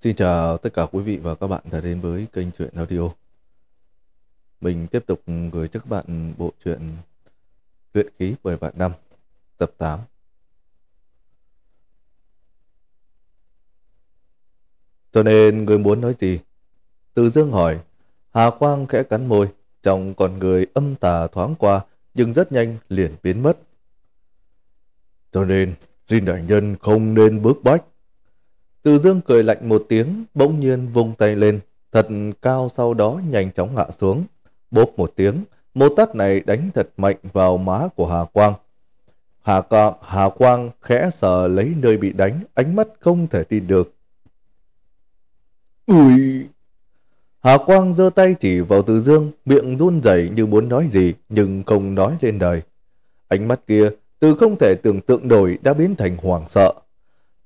Xin chào tất cả quý vị và các bạn đã đến với kênh truyện audio. Mình tiếp tục gửi cho các bạn bộ truyện Luyện khí 10 vạn năm, tập 8. Cho nên người muốn nói gì? Từ Dương hỏi, Hà Quang khẽ cắn môi, trong con người âm tà thoáng qua, nhưng rất nhanh liền biến mất. Cho nên, xin đại nhân không nên bước bách từ dương cười lạnh một tiếng, bỗng nhiên vung tay lên, thật cao sau đó nhanh chóng hạ xuống. Bốp một tiếng, một tát này đánh thật mạnh vào má của Hà Quang. Hà, Cọ, Hà Quang khẽ sợ lấy nơi bị đánh, ánh mắt không thể tin được. Ui! Hà Quang giơ tay chỉ vào Từ Dương, miệng run rẩy như muốn nói gì, nhưng không nói lên đời. Ánh mắt kia, từ không thể tưởng tượng nổi đã biến thành hoảng sợ,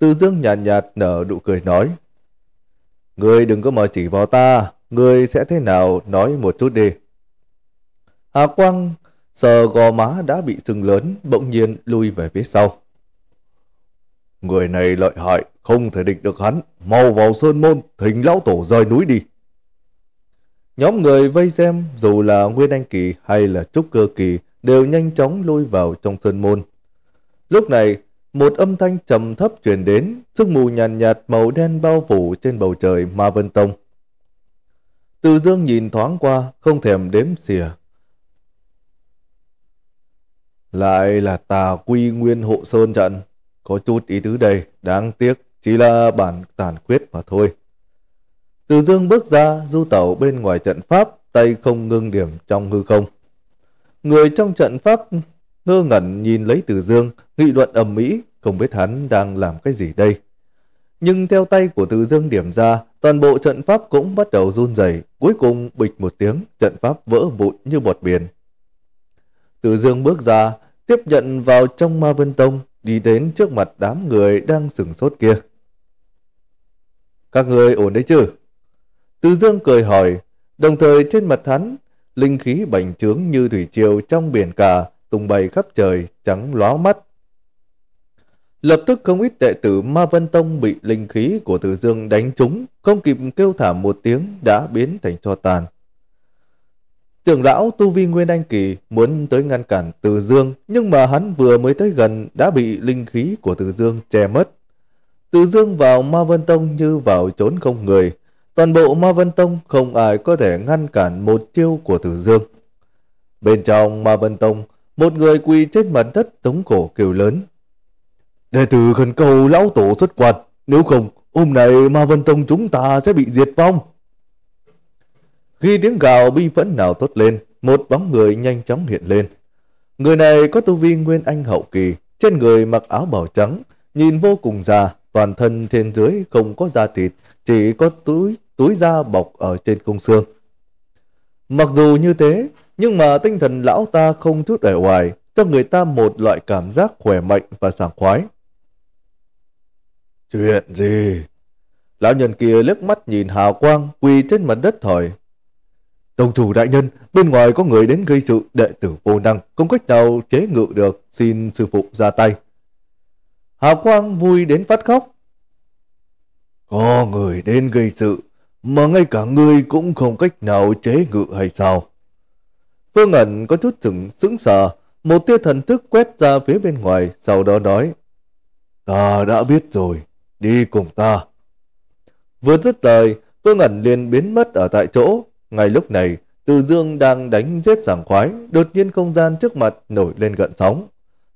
tư dương nhàn nhạt, nhạt nở nụ cười nói. Ngươi đừng có mà chỉ vào ta, ngươi sẽ thế nào nói một chút đi. Hà Quang sờ gò má đã bị sưng lớn, bỗng nhiên lui về phía sau. Người này lợi hại, không thể địch được hắn, mau vào sơn môn, thỉnh lão tổ rời núi đi. Nhóm người vây xem, dù là Nguyên Anh Kỳ hay là Trúc Cơ Kỳ, đều nhanh chóng lui vào trong sơn môn. Lúc này, một âm thanh trầm thấp truyền đến, sương mù nhàn nhạt, nhạt màu đen bao phủ trên bầu trời Ma Vân Tông. Từ dương nhìn thoáng qua, không thèm đếm xỉa. Lại là tà quy nguyên hộ sơn trận. Có chút ý tứ đây, đáng tiếc, chỉ là bản tàn quyết mà thôi. Từ dương bước ra, du tẩu bên ngoài trận pháp, tay không ngưng điểm trong hư không. Người trong trận pháp ngơ ngẩn nhìn lấy Từ Dương, nghị luận ầm mỹ, không biết hắn đang làm cái gì đây. Nhưng theo tay của Từ Dương điểm ra, toàn bộ trận pháp cũng bắt đầu run rẩy, cuối cùng bịch một tiếng, trận pháp vỡ vụn như bọt biển. Từ Dương bước ra, tiếp nhận vào trong Ma Vân Tông, đi đến trước mặt đám người đang sừng sốt kia. Các người ổn đấy chứ? Từ Dương cười hỏi, đồng thời trên mặt hắn, linh khí bành trướng như thủy triều trong biển cả, tung bay khắp trời, trắng lóa mắt. Lập tức không ít đệ tử Ma Vân Tông bị linh khí của Từ Dương đánh trúng, không kịp kêu thảm một tiếng đã biến thành cho tàn. Trưởng lão Tu Vi Nguyên Anh Kỳ muốn tới ngăn cản Từ Dương, nhưng mà hắn vừa mới tới gần đã bị linh khí của Từ Dương che mất. Từ Dương vào Ma Vân Tông như vào trốn không người. Toàn bộ Ma Vân Tông không ai có thể ngăn cản một chiêu của Từ Dương. Bên trong Ma Vân Tông, một người quỳ trên mặt đất tống cổ kêu lớn. Đệ tử khẩn cầu lão tổ xuất quạt, nếu không hôm nay Ma Vân Tông chúng ta sẽ bị diệt vong. Khi tiếng gào bi phẫn nào tốt lên, một bóng người nhanh chóng hiện lên. Người này có tu vi nguyên anh hậu kỳ, trên người mặc áo bào trắng, nhìn vô cùng già, toàn thân trên dưới không có da thịt, chỉ có túi túi da bọc ở trên công xương. Mặc dù như thế, nhưng mà tinh thần lão ta không chút ở hoài, cho người ta một loại cảm giác khỏe mạnh và sảng khoái. Chuyện gì? Lão nhân kia liếc mắt nhìn hào quang quỳ trên mặt đất hỏi. Tông chủ đại nhân, bên ngoài có người đến gây sự đệ tử vô năng, không cách nào chế ngự được, xin sư phụ ra tay. Hào quang vui đến phát khóc. Có người đến gây sự, mà ngay cả ngươi cũng không cách nào chế ngự hay sao? Phương ẩn có chút sững sững sờ, một tia thần thức quét ra phía bên ngoài, sau đó nói, Ta đã biết rồi, đi cùng ta. Vừa dứt lời, Phương ẩn liền biến mất ở tại chỗ. Ngay lúc này, Từ Dương đang đánh giết giảng khoái, đột nhiên không gian trước mặt nổi lên gợn sóng.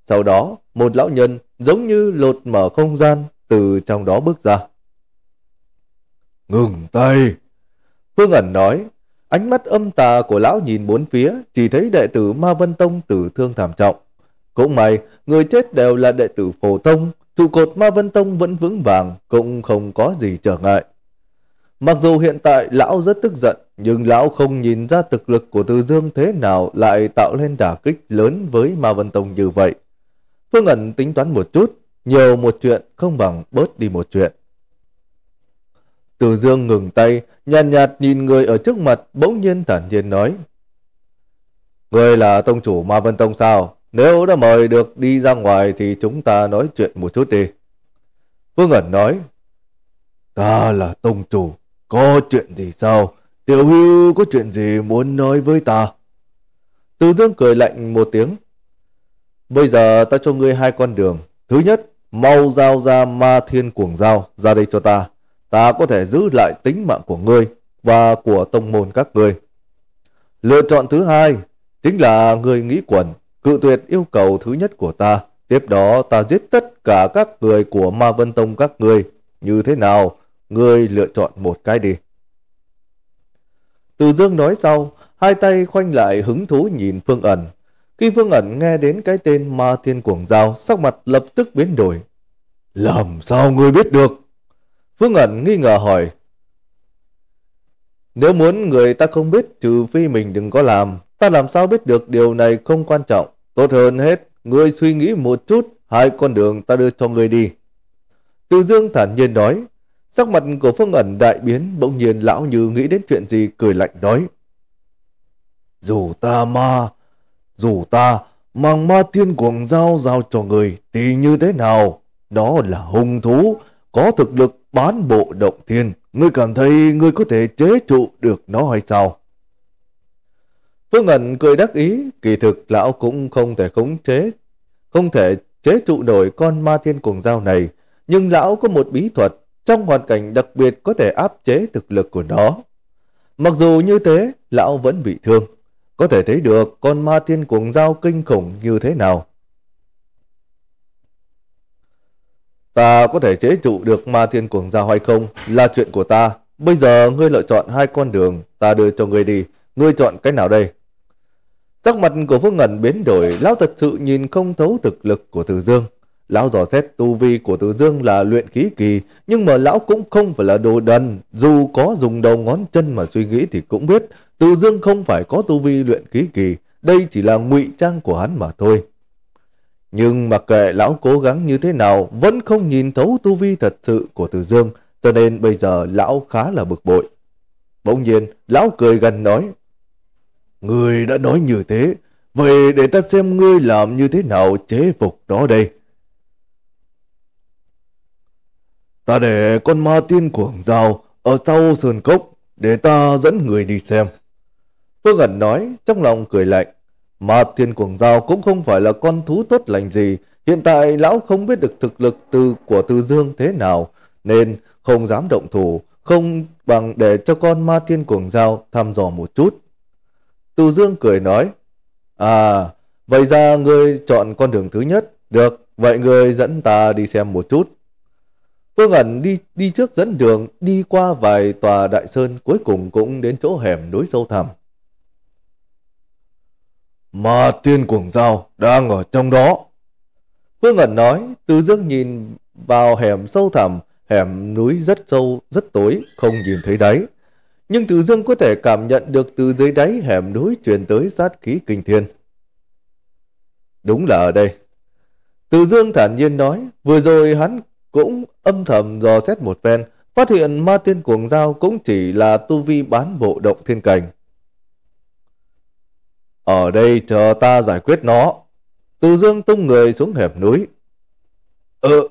Sau đó, một lão nhân giống như lột mở không gian từ trong đó bước ra. Ngừng tay! Phương ẩn nói, ánh mắt âm tà của lão nhìn bốn phía, chỉ thấy đệ tử Ma Vân Tông tử thương thảm trọng. Cũng may, người chết đều là đệ tử phổ tông, trụ cột Ma Vân Tông vẫn vững vàng, cũng không có gì trở ngại. Mặc dù hiện tại lão rất tức giận, nhưng lão không nhìn ra thực lực của Từ Dương thế nào lại tạo lên đả kích lớn với Ma Vân Tông như vậy. Phương ẩn tính toán một chút, nhiều một chuyện không bằng bớt đi một chuyện. Từ dương ngừng tay, nhàn nhạt, nhạt nhìn người ở trước mặt, bỗng nhiên thản nhiên nói. Người là tông chủ Ma Vân Tông sao? Nếu đã mời được đi ra ngoài thì chúng ta nói chuyện một chút đi. Vương ẩn nói. Ta là tông chủ, có chuyện gì sao? Tiểu hưu có chuyện gì muốn nói với ta? Từ dương cười lạnh một tiếng. Bây giờ ta cho ngươi hai con đường. Thứ nhất, mau giao ra ma thiên cuồng giao ra đây cho ta ta có thể giữ lại tính mạng của ngươi và của tông môn các ngươi. Lựa chọn thứ hai chính là người nghĩ quẩn, cự tuyệt yêu cầu thứ nhất của ta. Tiếp đó ta giết tất cả các người của Ma Vân Tông các ngươi. Như thế nào? Ngươi lựa chọn một cái đi. Từ Dương nói sau, hai tay khoanh lại hứng thú nhìn Phương ẩn. Khi Phương ẩn nghe đến cái tên Ma Thiên Cuồng Giao, sắc mặt lập tức biến đổi. Làm sao ngươi biết được? Phương ẩn nghi ngờ hỏi. Nếu muốn người ta không biết trừ phi mình đừng có làm, ta làm sao biết được điều này không quan trọng. Tốt hơn hết, người suy nghĩ một chút, hai con đường ta đưa cho người đi. Từ dương thản nhiên nói, sắc mặt của Phương ẩn đại biến, bỗng nhiên lão như nghĩ đến chuyện gì cười lạnh nói. Dù ta ma, dù ta mang ma thiên cuồng giao giao cho người thì như thế nào? Đó là hung thú, có thực lực bán bộ động thiên, ngươi cảm thấy ngươi có thể chế trụ được nó hay sao? Phương Ẩn cười đắc ý, kỳ thực lão cũng không thể khống chế, không thể chế trụ nổi con ma thiên cuồng dao này, nhưng lão có một bí thuật trong hoàn cảnh đặc biệt có thể áp chế thực lực của nó. Mặc dù như thế, lão vẫn bị thương, có thể thấy được con ma thiên cuồng dao kinh khủng như thế nào. Ta có thể chế trụ được ma thiên cuồng giao hay không là chuyện của ta. Bây giờ ngươi lựa chọn hai con đường, ta đưa cho ngươi đi. Ngươi chọn cái nào đây? Sắc mặt của Phương Ngẩn biến đổi, lão thật sự nhìn không thấu thực lực của Từ Dương. Lão dò xét tu vi của Từ Dương là luyện khí kỳ, nhưng mà lão cũng không phải là đồ đần. Dù có dùng đầu ngón chân mà suy nghĩ thì cũng biết, Từ Dương không phải có tu vi luyện khí kỳ, đây chỉ là ngụy trang của hắn mà thôi. Nhưng mà kệ lão cố gắng như thế nào vẫn không nhìn thấu tu vi thật sự của Từ Dương, cho nên bây giờ lão khá là bực bội. Bỗng nhiên, lão cười gần nói, Người đã nói như thế, vậy để ta xem ngươi làm như thế nào chế phục đó đây. Ta để con ma tiên cuồng rào ở sau sườn cốc để ta dẫn người đi xem. Phương ẩn nói trong lòng cười lạnh. Mà thiên cuồng giao cũng không phải là con thú tốt lành gì, hiện tại lão không biết được thực lực từ của Từ Dương thế nào, nên không dám động thủ, không bằng để cho con ma thiên cuồng giao thăm dò một chút. Từ Dương cười nói, À, vậy ra ngươi chọn con đường thứ nhất, được, vậy ngươi dẫn ta đi xem một chút. Phương ẩn đi đi trước dẫn đường, đi qua vài tòa đại sơn, cuối cùng cũng đến chỗ hẻm núi sâu thẳm. Mà tiên cuồng giao đang ở trong đó. Phương ẩn nói, Từ Dương nhìn vào hẻm sâu thẳm, hẻm núi rất sâu, rất tối, không nhìn thấy đáy. Nhưng Từ Dương có thể cảm nhận được từ dưới đáy hẻm núi truyền tới sát khí kinh thiên. Đúng là ở đây. Từ Dương thản nhiên nói, vừa rồi hắn cũng âm thầm dò xét một phen, phát hiện ma tiên cuồng giao cũng chỉ là tu vi bán bộ động thiên cảnh. Ở đây chờ ta giải quyết nó. Từ dương tung người xuống hẻm núi. Ơ, ờ,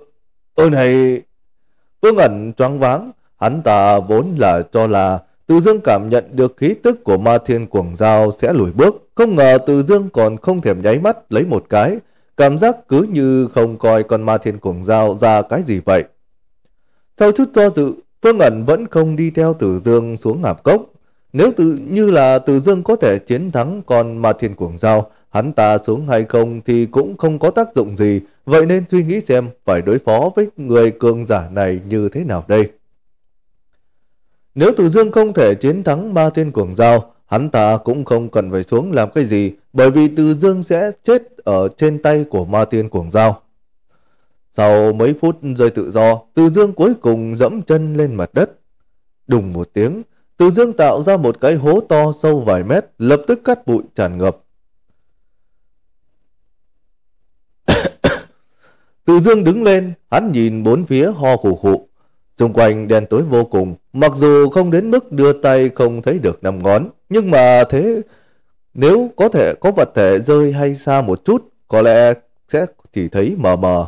ơ này... Phương ẩn choáng váng, hắn ta vốn là cho là Từ Dương cảm nhận được khí tức của ma thiên cuồng Giao sẽ lùi bước. Không ngờ Từ Dương còn không thèm nháy mắt lấy một cái. Cảm giác cứ như không coi con ma thiên cuồng Giao ra cái gì vậy. Sau chút do dự, Phương ẩn vẫn không đi theo Từ Dương xuống ngạp cốc. Nếu tự như là Từ Dương có thể chiến thắng còn Ma Thiên Cuồng Giao, hắn ta xuống hay không thì cũng không có tác dụng gì, vậy nên suy nghĩ xem phải đối phó với người cường giả này như thế nào đây. Nếu Từ Dương không thể chiến thắng Ma Thiên Cuồng Giao, hắn ta cũng không cần phải xuống làm cái gì, bởi vì Từ Dương sẽ chết ở trên tay của Ma Thiên Cuồng Giao. Sau mấy phút rơi tự do, Từ Dương cuối cùng dẫm chân lên mặt đất. Đùng một tiếng, từ dương tạo ra một cái hố to sâu vài mét, lập tức cắt bụi tràn ngập. Từ dương đứng lên, hắn nhìn bốn phía ho khủ khụ. Xung quanh đen tối vô cùng, mặc dù không đến mức đưa tay không thấy được năm ngón, nhưng mà thế nếu có thể có vật thể rơi hay xa một chút, có lẽ sẽ chỉ thấy mờ mờ.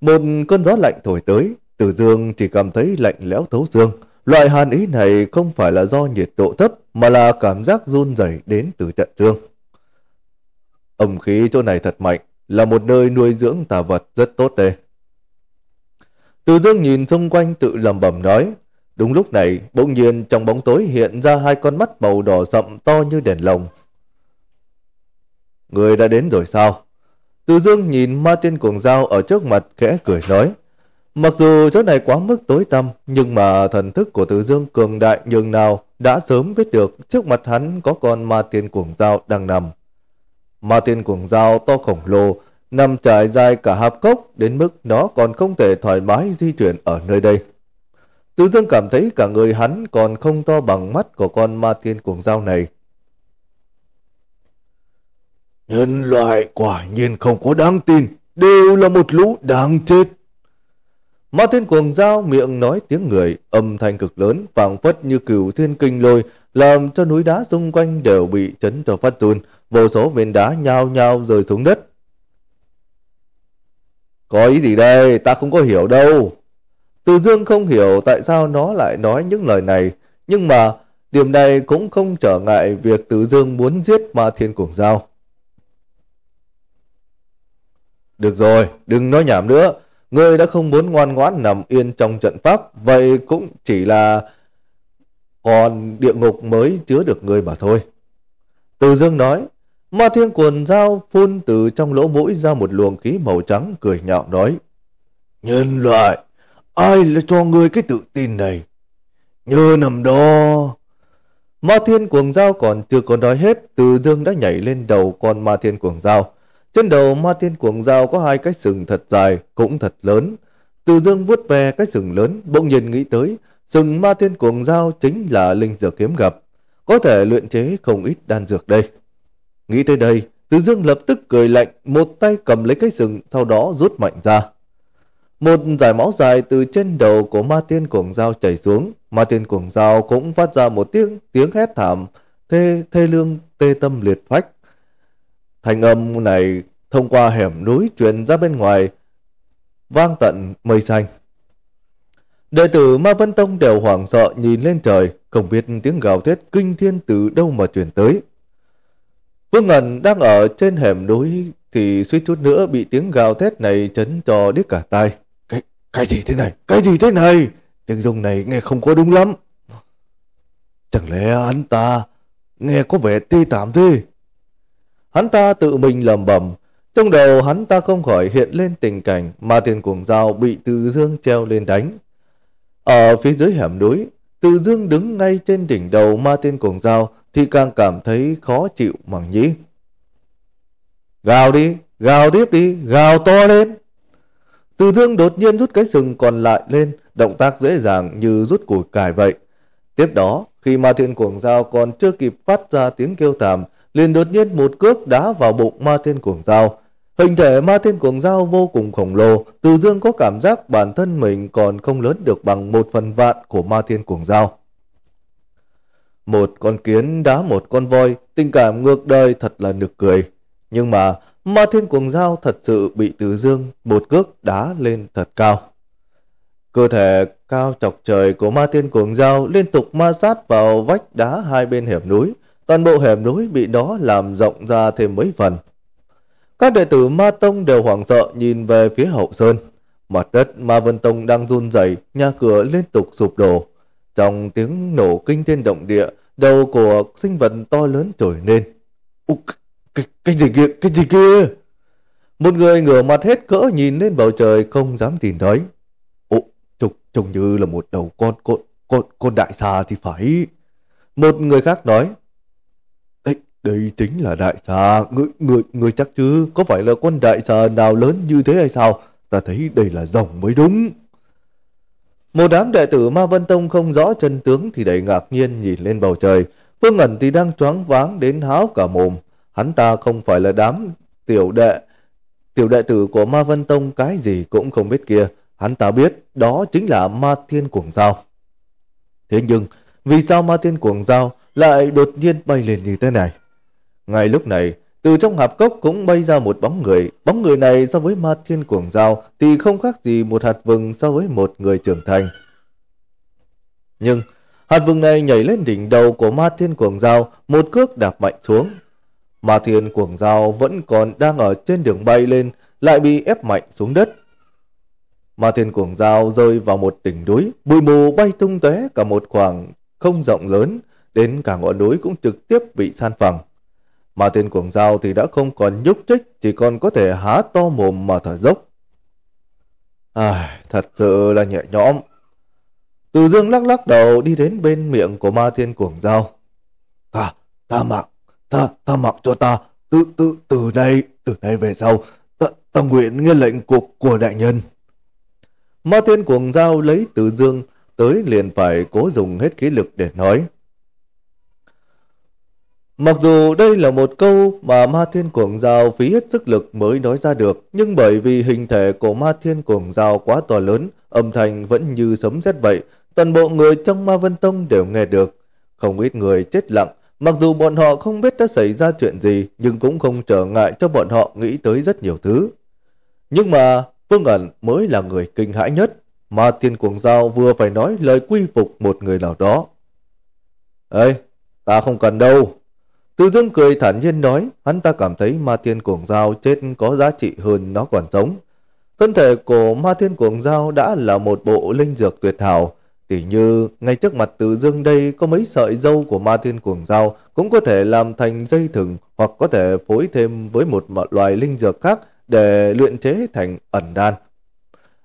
Một cơn gió lạnh thổi tới, Tử Dương chỉ cảm thấy lạnh lẽo thấu xương. Loại hàn ý này không phải là do nhiệt độ thấp mà là cảm giác run rẩy đến từ tận xương. Âm khí chỗ này thật mạnh, là một nơi nuôi dưỡng tà vật rất tốt đây. Từ dương nhìn xung quanh tự lầm bầm nói, đúng lúc này bỗng nhiên trong bóng tối hiện ra hai con mắt màu đỏ sậm to như đèn lồng. Người đã đến rồi sao? Từ dương nhìn ma tiên cuồng dao ở trước mặt khẽ cười nói. Mặc dù chỗ này quá mức tối tăm, nhưng mà thần thức của Tử Dương cường đại nhường nào đã sớm biết được trước mặt hắn có con ma tiên cuồng dao đang nằm. Ma tiên cuồng dao to khổng lồ, nằm trải dài cả hạp cốc đến mức nó còn không thể thoải mái di chuyển ở nơi đây. Tử Dương cảm thấy cả người hắn còn không to bằng mắt của con ma tiên cuồng dao này. Nhân loại quả nhiên không có đáng tin, đều là một lũ đáng chết. Ma thiên cuồng giao miệng nói tiếng người, âm thanh cực lớn, phảng phất như cửu thiên kinh lôi, làm cho núi đá xung quanh đều bị chấn cho phát run, vô số viên đá nhao nhao rơi xuống đất. Có ý gì đây, ta không có hiểu đâu. Từ dương không hiểu tại sao nó lại nói những lời này, nhưng mà điểm này cũng không trở ngại việc từ dương muốn giết ma thiên cuồng giao Được rồi, đừng nói nhảm nữa, Ngươi đã không muốn ngoan ngoãn nằm yên trong trận pháp, vậy cũng chỉ là còn địa ngục mới chứa được ngươi mà thôi. Từ dương nói, ma thiên quần dao phun từ trong lỗ mũi ra một luồng khí màu trắng cười nhạo nói. Nhân loại, ai là cho ngươi cái tự tin này? Như nằm đó... Ma thiên cuồng dao còn chưa có nói hết, từ dương đã nhảy lên đầu con ma thiên cuồng dao. Trên đầu ma tiên cuồng dao có hai cái sừng thật dài, cũng thật lớn. Từ dương vuốt về cái sừng lớn, bỗng nhiên nghĩ tới, sừng ma tiên cuồng dao chính là linh dược kiếm gặp. Có thể luyện chế không ít đan dược đây. Nghĩ tới đây, từ dương lập tức cười lạnh, một tay cầm lấy cái sừng, sau đó rút mạnh ra. Một dải máu dài từ trên đầu của ma tiên cuồng dao chảy xuống. Ma tiên cuồng dao cũng phát ra một tiếng tiếng hét thảm, thê, thê lương, tê tâm liệt phách. Thanh âm này thông qua hẻm núi truyền ra bên ngoài, vang tận mây xanh. Đệ tử Ma Vân Tông đều hoảng sợ nhìn lên trời, không biết tiếng gào thét kinh thiên từ đâu mà truyền tới. Vương Ngân đang ở trên hẻm núi thì suýt chút nữa bị tiếng gào thét này chấn cho đứt cả tai. Cái, cái gì thế này? Cái gì thế này? Tiếng dùng này nghe không có đúng lắm. Chẳng lẽ anh ta nghe có vẻ ti tạm thế? Hắn ta tự mình lầm bầm. trong đầu hắn ta không khỏi hiện lên tình cảnh mà tiền cuồng dao bị Từ Dương treo lên đánh. Ở phía dưới hẻm núi, Từ Dương đứng ngay trên đỉnh đầu ma tiên cuồng dao thì càng cảm thấy khó chịu mẳng nhĩ. Gào đi, gào tiếp đi, gào to lên. Từ Dương đột nhiên rút cái sừng còn lại lên, động tác dễ dàng như rút củi cải vậy. Tiếp đó, khi ma thiên cuồng dao còn chưa kịp phát ra tiếng kêu thảm, liền đột nhiên một cước đá vào bụng ma thiên cuồng dao. Hình thể ma thiên cuồng dao vô cùng khổng lồ, Từ Dương có cảm giác bản thân mình còn không lớn được bằng một phần vạn của ma thiên cuồng dao. Một con kiến đá một con voi, tình cảm ngược đời thật là nực cười. Nhưng mà ma thiên cuồng dao thật sự bị Từ Dương một cước đá lên thật cao. Cơ thể cao chọc trời của ma thiên cuồng dao liên tục ma sát vào vách đá hai bên hiểm núi, Toàn bộ hẻm núi bị nó làm rộng ra thêm mấy phần. Các đệ tử Ma Tông đều hoảng sợ nhìn về phía hậu sơn. Mặt đất Ma Vân Tông đang run rẩy, nhà cửa liên tục sụp đổ. Trong tiếng nổ kinh thiên động địa, đầu của sinh vật to lớn trồi lên. Ú, cái, cái gì kia, cái gì kia? Một người ngửa mặt hết cỡ nhìn lên bầu trời không dám tin thấy. Ồ, trông, trông như là một đầu con, con, con, con đại xà thì phải. Một người khác nói, đây chính là đại xà, người, người, người chắc chứ, có phải là con đại xà nào lớn như thế hay sao? Ta thấy đây là rồng mới đúng. Một đám đệ tử Ma Vân Tông không rõ chân tướng thì đầy ngạc nhiên nhìn lên bầu trời. Phương ngẩn thì đang choáng váng đến háo cả mồm. Hắn ta không phải là đám tiểu đệ, tiểu đệ tử của Ma Vân Tông cái gì cũng không biết kia. Hắn ta biết đó chính là Ma Thiên Cuồng Giao. Thế nhưng, vì sao Ma Thiên Cuồng Giao lại đột nhiên bay lên như thế này? Ngay lúc này, từ trong hạp cốc cũng bay ra một bóng người. Bóng người này so với ma thiên cuồng dao thì không khác gì một hạt vừng so với một người trưởng thành. Nhưng, hạt vừng này nhảy lên đỉnh đầu của ma thiên cuồng dao, một cước đạp mạnh xuống. Ma thiên cuồng dao vẫn còn đang ở trên đường bay lên, lại bị ép mạnh xuống đất. Ma thiên cuồng dao rơi vào một đỉnh núi, bụi mù bay tung tóe cả một khoảng không rộng lớn, đến cả ngọn núi cũng trực tiếp bị san phẳng. Mà tên cuồng dao thì đã không còn nhúc nhích, chỉ còn có thể há to mồm mà thở dốc. ai thật sự là nhẹ nhõm. Từ dương lắc lắc đầu đi đến bên miệng của ma thiên cuồng dao. ta ta mặc ta ta mặc cho ta, từ, từ, từ đây, từ đây về sau, ta, ta nguyện nghe lệnh của, của đại nhân. Ma thiên cuồng dao lấy từ dương tới liền phải cố dùng hết khí lực để nói. Mặc dù đây là một câu mà ma thiên cuồng giao phí hết sức lực mới nói ra được, nhưng bởi vì hình thể của ma thiên cuồng giao quá to lớn, âm thanh vẫn như sấm sét vậy, toàn bộ người trong ma vân tông đều nghe được. Không ít người chết lặng, mặc dù bọn họ không biết đã xảy ra chuyện gì, nhưng cũng không trở ngại cho bọn họ nghĩ tới rất nhiều thứ. Nhưng mà Phương ẩn mới là người kinh hãi nhất, ma thiên cuồng giao vừa phải nói lời quy phục một người nào đó. Ê, ta không cần đâu. Từ dương cười thản nhiên nói, hắn ta cảm thấy ma thiên cuồng dao chết có giá trị hơn nó còn sống. Thân thể của ma thiên cuồng dao đã là một bộ linh dược tuyệt hảo, tỉ như ngay trước mặt từ dương đây có mấy sợi dâu của ma thiên cuồng dao cũng có thể làm thành dây thừng hoặc có thể phối thêm với một loài linh dược khác để luyện chế thành ẩn đan.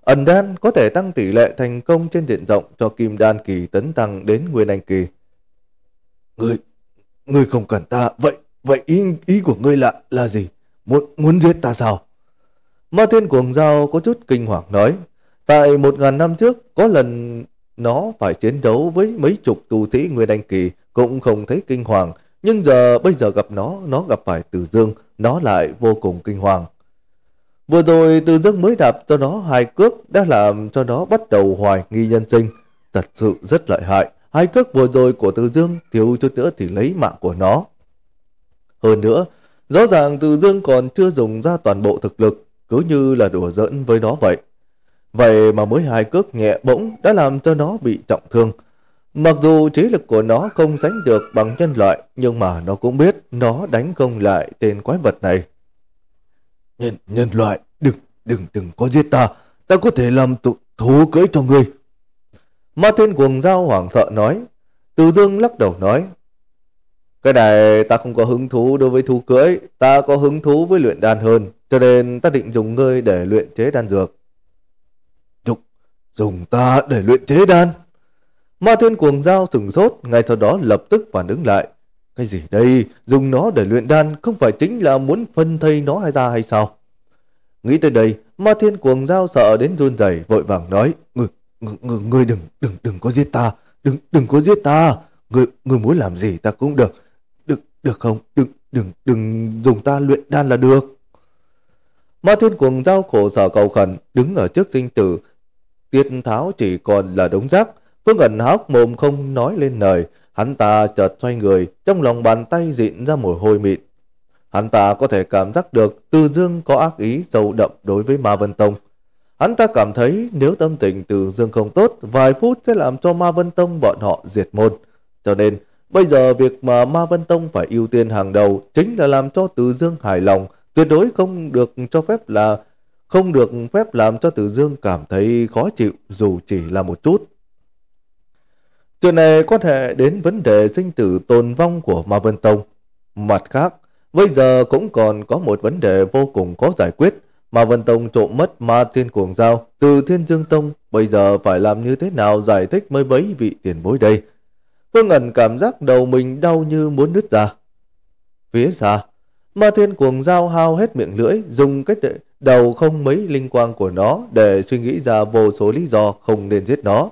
Ẩn đan có thể tăng tỷ lệ thành công trên diện rộng cho kim đan kỳ tấn tăng đến nguyên anh kỳ. Người, Ngươi không cần ta, vậy vậy ý ý của ngươi là là gì? Muốn muốn giết ta sao? Ma thiên cuồng giao có chút kinh hoàng nói. Tại một ngàn năm trước, có lần nó phải chiến đấu với mấy chục tu sĩ người đanh kỳ cũng không thấy kinh hoàng. Nhưng giờ bây giờ gặp nó, nó gặp phải Từ Dương, nó lại vô cùng kinh hoàng. Vừa rồi Từ Dương mới đạp cho nó hai cước đã làm cho nó bắt đầu hoài nghi nhân sinh. Thật sự rất lợi hại hai cước vừa rồi của Từ Dương thiếu chút nữa thì lấy mạng của nó. Hơn nữa, rõ ràng Từ Dương còn chưa dùng ra toàn bộ thực lực, cứ như là đùa giỡn với nó vậy. Vậy mà mới hai cước nhẹ bỗng đã làm cho nó bị trọng thương. Mặc dù trí lực của nó không sánh được bằng nhân loại, nhưng mà nó cũng biết nó đánh không lại tên quái vật này. Nhân, nhân loại, đừng, đừng, đừng có giết ta. Ta có thể làm tụ, thú cưỡi cho ngươi. Ma Thiên cuồng giao hoảng sợ nói. Từ Dương lắc đầu nói. Cái này ta không có hứng thú đối với thú cưỡi, ta có hứng thú với luyện đan hơn, cho nên ta định dùng ngươi để luyện chế đan dược. Đục, dùng ta để luyện chế đan? Ma Thiên cuồng giao sừng sốt, ngay sau đó lập tức phản ứng lại. Cái gì đây, dùng nó để luyện đan không phải chính là muốn phân thây nó hay ra hay sao? Nghĩ tới đây, Ma Thiên cuồng giao sợ đến run rẩy vội vàng nói người, người đừng đừng đừng có giết ta đừng đừng có giết ta người người muốn làm gì ta cũng được được được không đừng đừng đừng dùng ta luyện đan là được ma thiên cuồng giao khổ sở cầu khẩn đứng ở trước dinh tử tiết tháo chỉ còn là đống rác phương ẩn hóc mồm không nói lên lời hắn ta chợt xoay người trong lòng bàn tay dịn ra mồ hôi mịn hắn ta có thể cảm giác được từ dương có ác ý sâu đậm đối với ma vân tông Hắn ta cảm thấy nếu tâm tình từ dương không tốt, vài phút sẽ làm cho Ma Vân Tông bọn họ diệt môn. Cho nên, bây giờ việc mà Ma Vân Tông phải ưu tiên hàng đầu chính là làm cho từ dương hài lòng, tuyệt đối không được cho phép là không được phép làm cho Tử Dương cảm thấy khó chịu dù chỉ là một chút. Chuyện này có thể đến vấn đề sinh tử tồn vong của Ma Vân Tông. Mặt khác, bây giờ cũng còn có một vấn đề vô cùng khó giải quyết, ma Vân Tông trộm mất ma thiên cuồng giao từ Thiên Dương Tông, bây giờ phải làm như thế nào giải thích mới với vị tiền bối đây? Phương ẩn cảm giác đầu mình đau như muốn nứt ra. Phía xa, ma thiên cuồng giao hao hết miệng lưỡi, dùng cái đầu không mấy linh quang của nó để suy nghĩ ra vô số lý do không nên giết nó.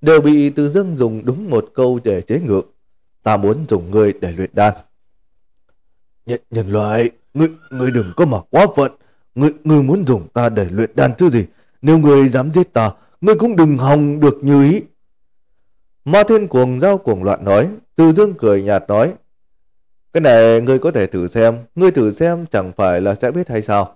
Đều bị Từ Dương dùng đúng một câu để chế ngự. Ta muốn dùng người để luyện đan. Nhân, nhân loại, người, người đừng có mà quá phận. Ngươi, ngươi muốn dùng ta để luyện đan chứ gì? Nếu ngươi dám giết ta, ngươi cũng đừng hòng được như ý. Ma thiên cuồng giao cuồng loạn nói, từ dương cười nhạt nói. Cái này ngươi có thể thử xem, ngươi thử xem chẳng phải là sẽ biết hay sao?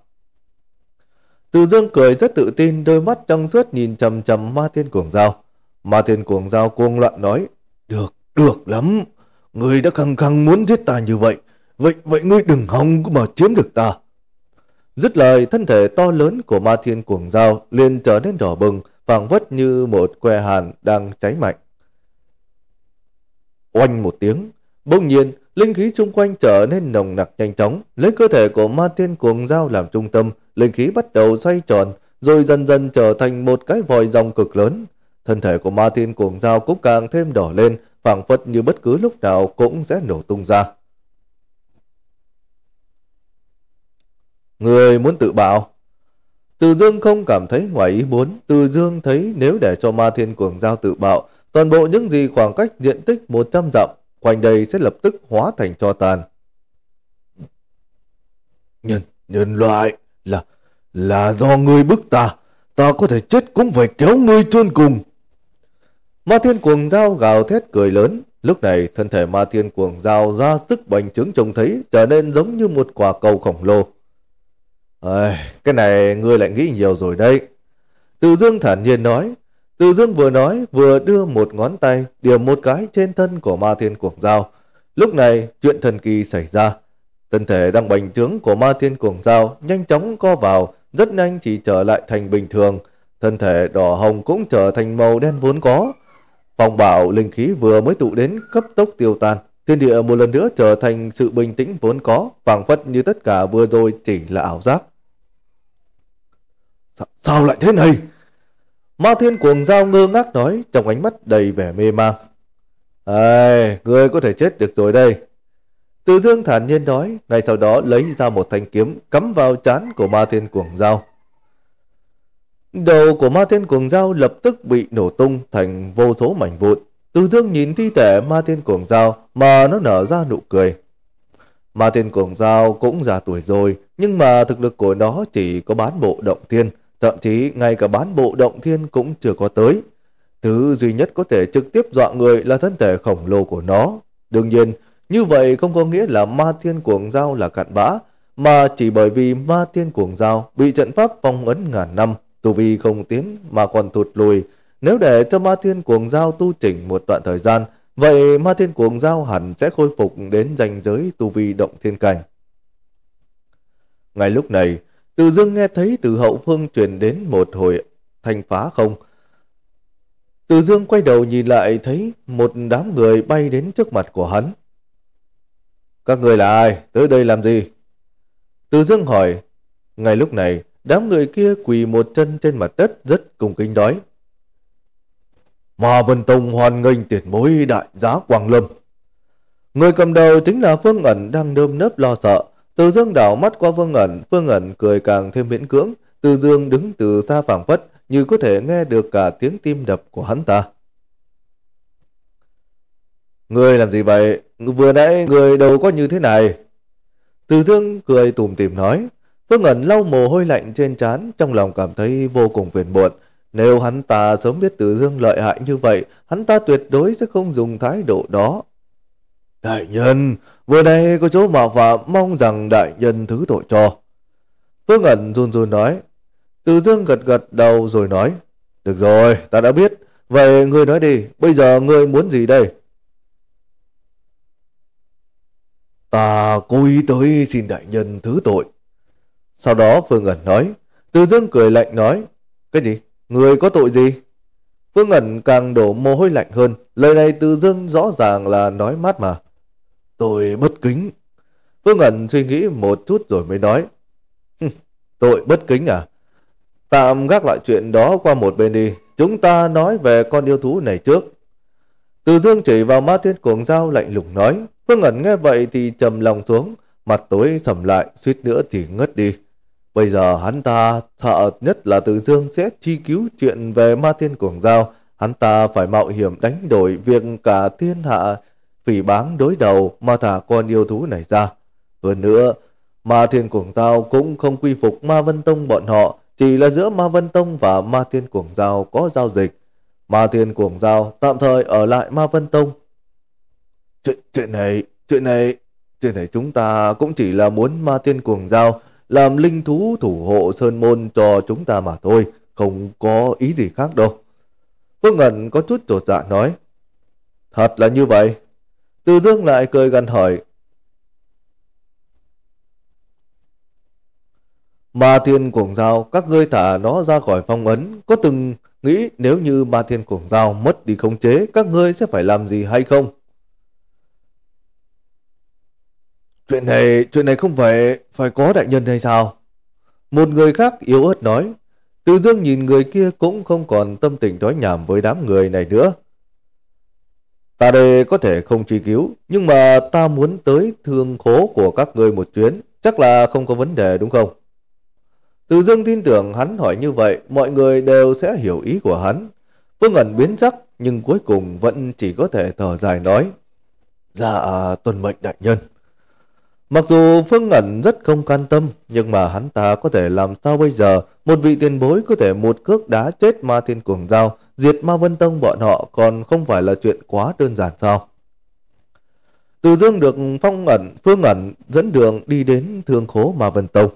Từ dương cười rất tự tin, đôi mắt trong suốt nhìn chầm chầm ma thiên cuồng giao. Ma thiên cuồng giao cuồng loạn nói, được, được lắm. Ngươi đã khăng khăng muốn giết ta như vậy, vậy vậy ngươi đừng hòng mà chiếm được ta. Dứt lời, thân thể to lớn của ma thiên cuồng dao liền trở nên đỏ bừng, phảng vất như một que hàn đang cháy mạnh. Oanh một tiếng, bỗng nhiên, linh khí xung quanh trở nên nồng nặc nhanh chóng, lấy cơ thể của ma thiên cuồng dao làm trung tâm, linh khí bắt đầu xoay tròn, rồi dần dần trở thành một cái vòi dòng cực lớn. Thân thể của ma thiên cuồng dao cũng càng thêm đỏ lên, phảng phất như bất cứ lúc nào cũng sẽ nổ tung ra. Người muốn tự bạo. Từ dương không cảm thấy ngoài ý muốn. Từ dương thấy nếu để cho ma thiên cuồng giao tự bạo, toàn bộ những gì khoảng cách diện tích 100 dặm quanh đây sẽ lập tức hóa thành cho tàn. Nhân, nhân loại là là do ngươi bức ta. Ta có thể chết cũng phải kéo ngươi chôn cùng. Ma thiên cuồng dao gào thét cười lớn. Lúc này, thân thể ma thiên cuồng dao ra sức bành trướng trông thấy trở nên giống như một quả cầu khổng lồ. À, cái này ngươi lại nghĩ nhiều rồi đấy. Từ dương thản nhiên nói. Từ dương vừa nói vừa đưa một ngón tay điểm một cái trên thân của ma thiên cuồng dao. Lúc này chuyện thần kỳ xảy ra. Thân thể đang bành trướng của ma thiên cuồng dao nhanh chóng co vào, rất nhanh chỉ trở lại thành bình thường. Thân thể đỏ hồng cũng trở thành màu đen vốn có. Phòng bảo linh khí vừa mới tụ đến cấp tốc tiêu tan. Thiên địa một lần nữa trở thành sự bình tĩnh vốn có, phảng phất như tất cả vừa rồi chỉ là ảo giác. Sa sao lại thế này? Ma thiên cuồng giao ngơ ngác nói trong ánh mắt đầy vẻ mê mang. ai ngươi có thể chết được rồi đây. Từ dương thản nhiên nói, ngay sau đó lấy ra một thanh kiếm cắm vào chán của ma thiên cuồng giao. Đầu của ma thiên cuồng giao lập tức bị nổ tung thành vô số mảnh vụn. Từ dương nhìn thi thể ma thiên cuồng giao mà nó nở ra nụ cười. Ma thiên cuồng giao cũng già tuổi rồi, nhưng mà thực lực của nó chỉ có bán bộ động thiên. Thậm chí ngay cả bán bộ động thiên cũng chưa có tới. Thứ duy nhất có thể trực tiếp dọa người là thân thể khổng lồ của nó. Đương nhiên, như vậy không có nghĩa là ma thiên cuồng dao là cạn bã, mà chỉ bởi vì ma thiên cuồng dao bị trận pháp phong ấn ngàn năm, tu vi không tiến mà còn thụt lùi. Nếu để cho ma thiên cuồng dao tu chỉnh một đoạn thời gian, vậy ma thiên cuồng dao hẳn sẽ khôi phục đến danh giới tu vi động thiên cảnh. Ngay lúc này, từ dương nghe thấy từ hậu phương truyền đến một hồi thanh phá không. Từ dương quay đầu nhìn lại thấy một đám người bay đến trước mặt của hắn. Các người là ai? Tới đây làm gì? Từ dương hỏi. Ngay lúc này, đám người kia quỳ một chân trên mặt đất rất cùng kinh đói. Mà Vân Tông hoan nghênh tiền mối đại giá Quang Lâm. Người cầm đầu chính là Phương ẩn đang đơm nớp lo sợ, từ dương đảo mắt qua Phương ẩn, Phương ẩn cười càng thêm miễn cưỡng. Từ dương đứng từ xa phảng phất như có thể nghe được cả tiếng tim đập của hắn ta. Người làm gì vậy? Vừa nãy người đâu có như thế này. Từ dương cười tùm tìm nói. Phương ẩn lau mồ hôi lạnh trên trán trong lòng cảm thấy vô cùng phiền muộn. Nếu hắn ta sớm biết Từ Dương lợi hại như vậy, hắn ta tuyệt đối sẽ không dùng thái độ đó. Đại nhân, Vừa đây có chỗ mạo phạm mong rằng đại nhân thứ tội cho. Phương ẩn run run nói. Từ dương gật gật đầu rồi nói. Được rồi, ta đã biết. Vậy ngươi nói đi, bây giờ ngươi muốn gì đây? Ta cố ý tới xin đại nhân thứ tội. Sau đó Phương ẩn nói. Từ dương cười lạnh nói. Cái gì? Ngươi có tội gì? Phương ẩn càng đổ mồ hôi lạnh hơn. Lời này từ dương rõ ràng là nói mát mà tội bất kính. Phương Ẩn suy nghĩ một chút rồi mới nói. Tội bất kính à? Tạm gác lại chuyện đó qua một bên đi. Chúng ta nói về con yêu thú này trước. Từ dương chỉ vào ma thiên cuồng dao lạnh lùng nói. Phương Ẩn nghe vậy thì trầm lòng xuống. Mặt tối sầm lại, suýt nữa thì ngất đi. Bây giờ hắn ta sợ nhất là Từ Dương sẽ chi cứu chuyện về ma thiên cuồng giao. Hắn ta phải mạo hiểm đánh đổi việc cả thiên hạ phỉ báng đối đầu mà thả con yêu thú này ra. Hơn nữa, Ma Thiên Cuồng Giao cũng không quy phục Ma Vân Tông bọn họ, chỉ là giữa Ma Vân Tông và Ma Thiên Cuồng Giao có giao dịch. Ma Thiên Cuồng Giao tạm thời ở lại Ma Vân Tông. Chuyện, chuyện này, chuyện này, chuyện này chúng ta cũng chỉ là muốn Ma Thiên Cuồng Giao làm linh thú thủ hộ Sơn Môn cho chúng ta mà thôi, không có ý gì khác đâu. Phương Ngẩn có chút trột dạ nói, thật là như vậy, từ dương lại cười gần hỏi. Ma thiên cuồng Giao, các ngươi thả nó ra khỏi phong ấn, có từng nghĩ nếu như ma thiên cuồng Giao mất đi khống chế, các ngươi sẽ phải làm gì hay không? Chuyện này, chuyện này không phải phải có đại nhân hay sao? Một người khác yếu ớt nói, từ dương nhìn người kia cũng không còn tâm tình nói nhảm với đám người này nữa. Ta đây có thể không truy cứu, nhưng mà ta muốn tới thương khố của các ngươi một chuyến, chắc là không có vấn đề đúng không? Từ dương tin tưởng hắn hỏi như vậy, mọi người đều sẽ hiểu ý của hắn. Phương ẩn biến sắc, nhưng cuối cùng vẫn chỉ có thể thở dài nói. Dạ, à, tuần mệnh đại nhân. Mặc dù Phương ẩn rất không can tâm, nhưng mà hắn ta có thể làm sao bây giờ, một vị tiền bối có thể một cước đá chết ma thiên cuồng dao, diệt ma vân tông bọn họ còn không phải là chuyện quá đơn giản sao. Từ dương được phong ẩn, Phương ẩn dẫn đường đi đến thương khố ma vân tông.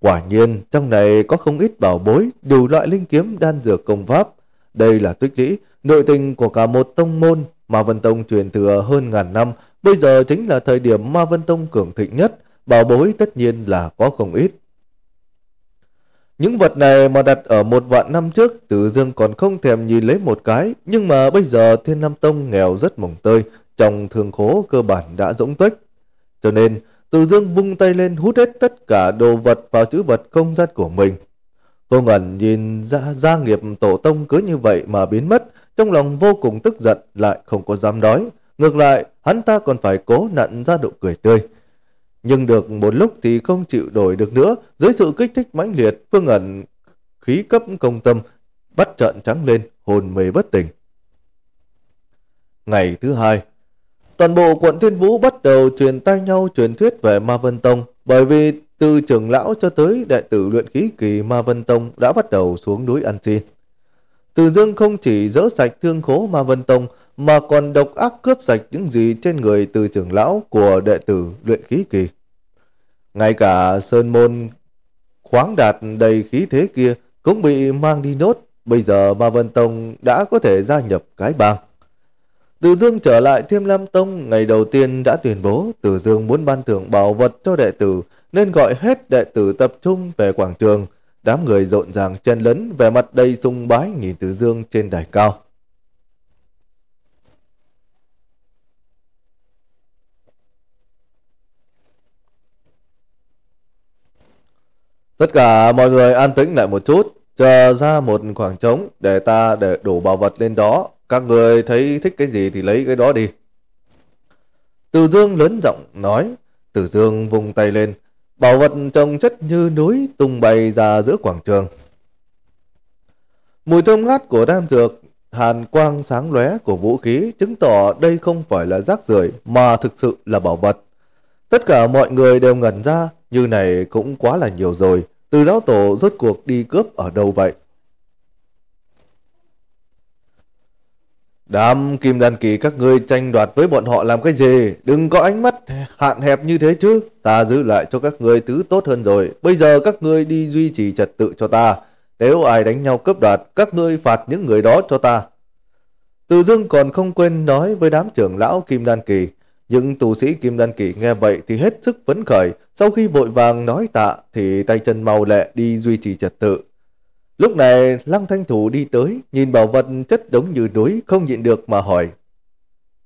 Quả nhiên, trong này có không ít bảo bối, đủ loại linh kiếm đan dược công pháp. Đây là tích lũy nội tình của cả một tông môn ma Vân Tông truyền thừa hơn ngàn năm Bây giờ chính là thời điểm Ma Vân Tông cường thịnh nhất, bảo bối tất nhiên là có không ít. Những vật này mà đặt ở một vạn năm trước, Tử Dương còn không thèm nhìn lấy một cái, nhưng mà bây giờ Thiên Nam Tông nghèo rất mỏng tơi, trong thường khố cơ bản đã rỗng tuếch. Cho nên, Tử Dương vung tay lên hút hết tất cả đồ vật vào chữ vật không gian của mình. Cô Ngẩn nhìn ra gia nghiệp tổ tông cứ như vậy mà biến mất, trong lòng vô cùng tức giận lại không có dám nói. Ngược lại, hắn ta còn phải cố nặn ra độ cười tươi. Nhưng được một lúc thì không chịu đổi được nữa, dưới sự kích thích mãnh liệt, Phương ẩn khí cấp công tâm, bắt trận trắng lên, hồn mê bất tỉnh. Ngày thứ hai, toàn bộ quận Thiên Vũ bắt đầu truyền tay nhau truyền thuyết về Ma Vân Tông, bởi vì từ trưởng lão cho tới đại tử luyện khí kỳ Ma Vân Tông đã bắt đầu xuống núi ăn xin. Từ Dương không chỉ dỡ sạch thương khố Ma Vân Tông, mà còn độc ác cướp sạch những gì trên người từ trưởng lão của đệ tử luyện khí kỳ. Ngay cả sơn môn khoáng đạt đầy khí thế kia cũng bị mang đi nốt, bây giờ Ma Vân Tông đã có thể gia nhập cái bang. Từ Dương trở lại Thiêm Lam Tông ngày đầu tiên đã tuyên bố Từ Dương muốn ban thưởng bảo vật cho đệ tử nên gọi hết đệ tử tập trung về quảng trường. Đám người rộn ràng chen lấn vẻ mặt đầy sung bái nhìn Từ Dương trên đài cao. Tất cả mọi người an tĩnh lại một chút, chờ ra một khoảng trống để ta để đổ bảo vật lên đó. Các người thấy thích cái gì thì lấy cái đó đi. Từ Dương lớn giọng nói, Từ Dương vùng tay lên, bảo vật trông chất như núi tung bay ra giữa quảng trường. Mùi thơm ngát của đan dược, hàn quang sáng lóe của vũ khí chứng tỏ đây không phải là rác rưởi mà thực sự là bảo vật. Tất cả mọi người đều ngẩn ra, như này cũng quá là nhiều rồi, từ đó tổ rốt cuộc đi cướp ở đâu vậy? Đám kim đan kỳ các ngươi tranh đoạt với bọn họ làm cái gì? Đừng có ánh mắt hạn hẹp như thế chứ. Ta giữ lại cho các ngươi thứ tốt hơn rồi. Bây giờ các ngươi đi duy trì trật tự cho ta. Nếu ai đánh nhau cướp đoạt, các ngươi phạt những người đó cho ta. Từ dương còn không quên nói với đám trưởng lão kim đan kỳ. Những tù sĩ Kim Đan Kỳ nghe vậy thì hết sức phấn khởi, sau khi vội vàng nói tạ thì tay chân mau lẹ đi duy trì trật tự. Lúc này Lăng Thanh Thủ đi tới, nhìn bảo vật chất đống như núi không nhịn được mà hỏi.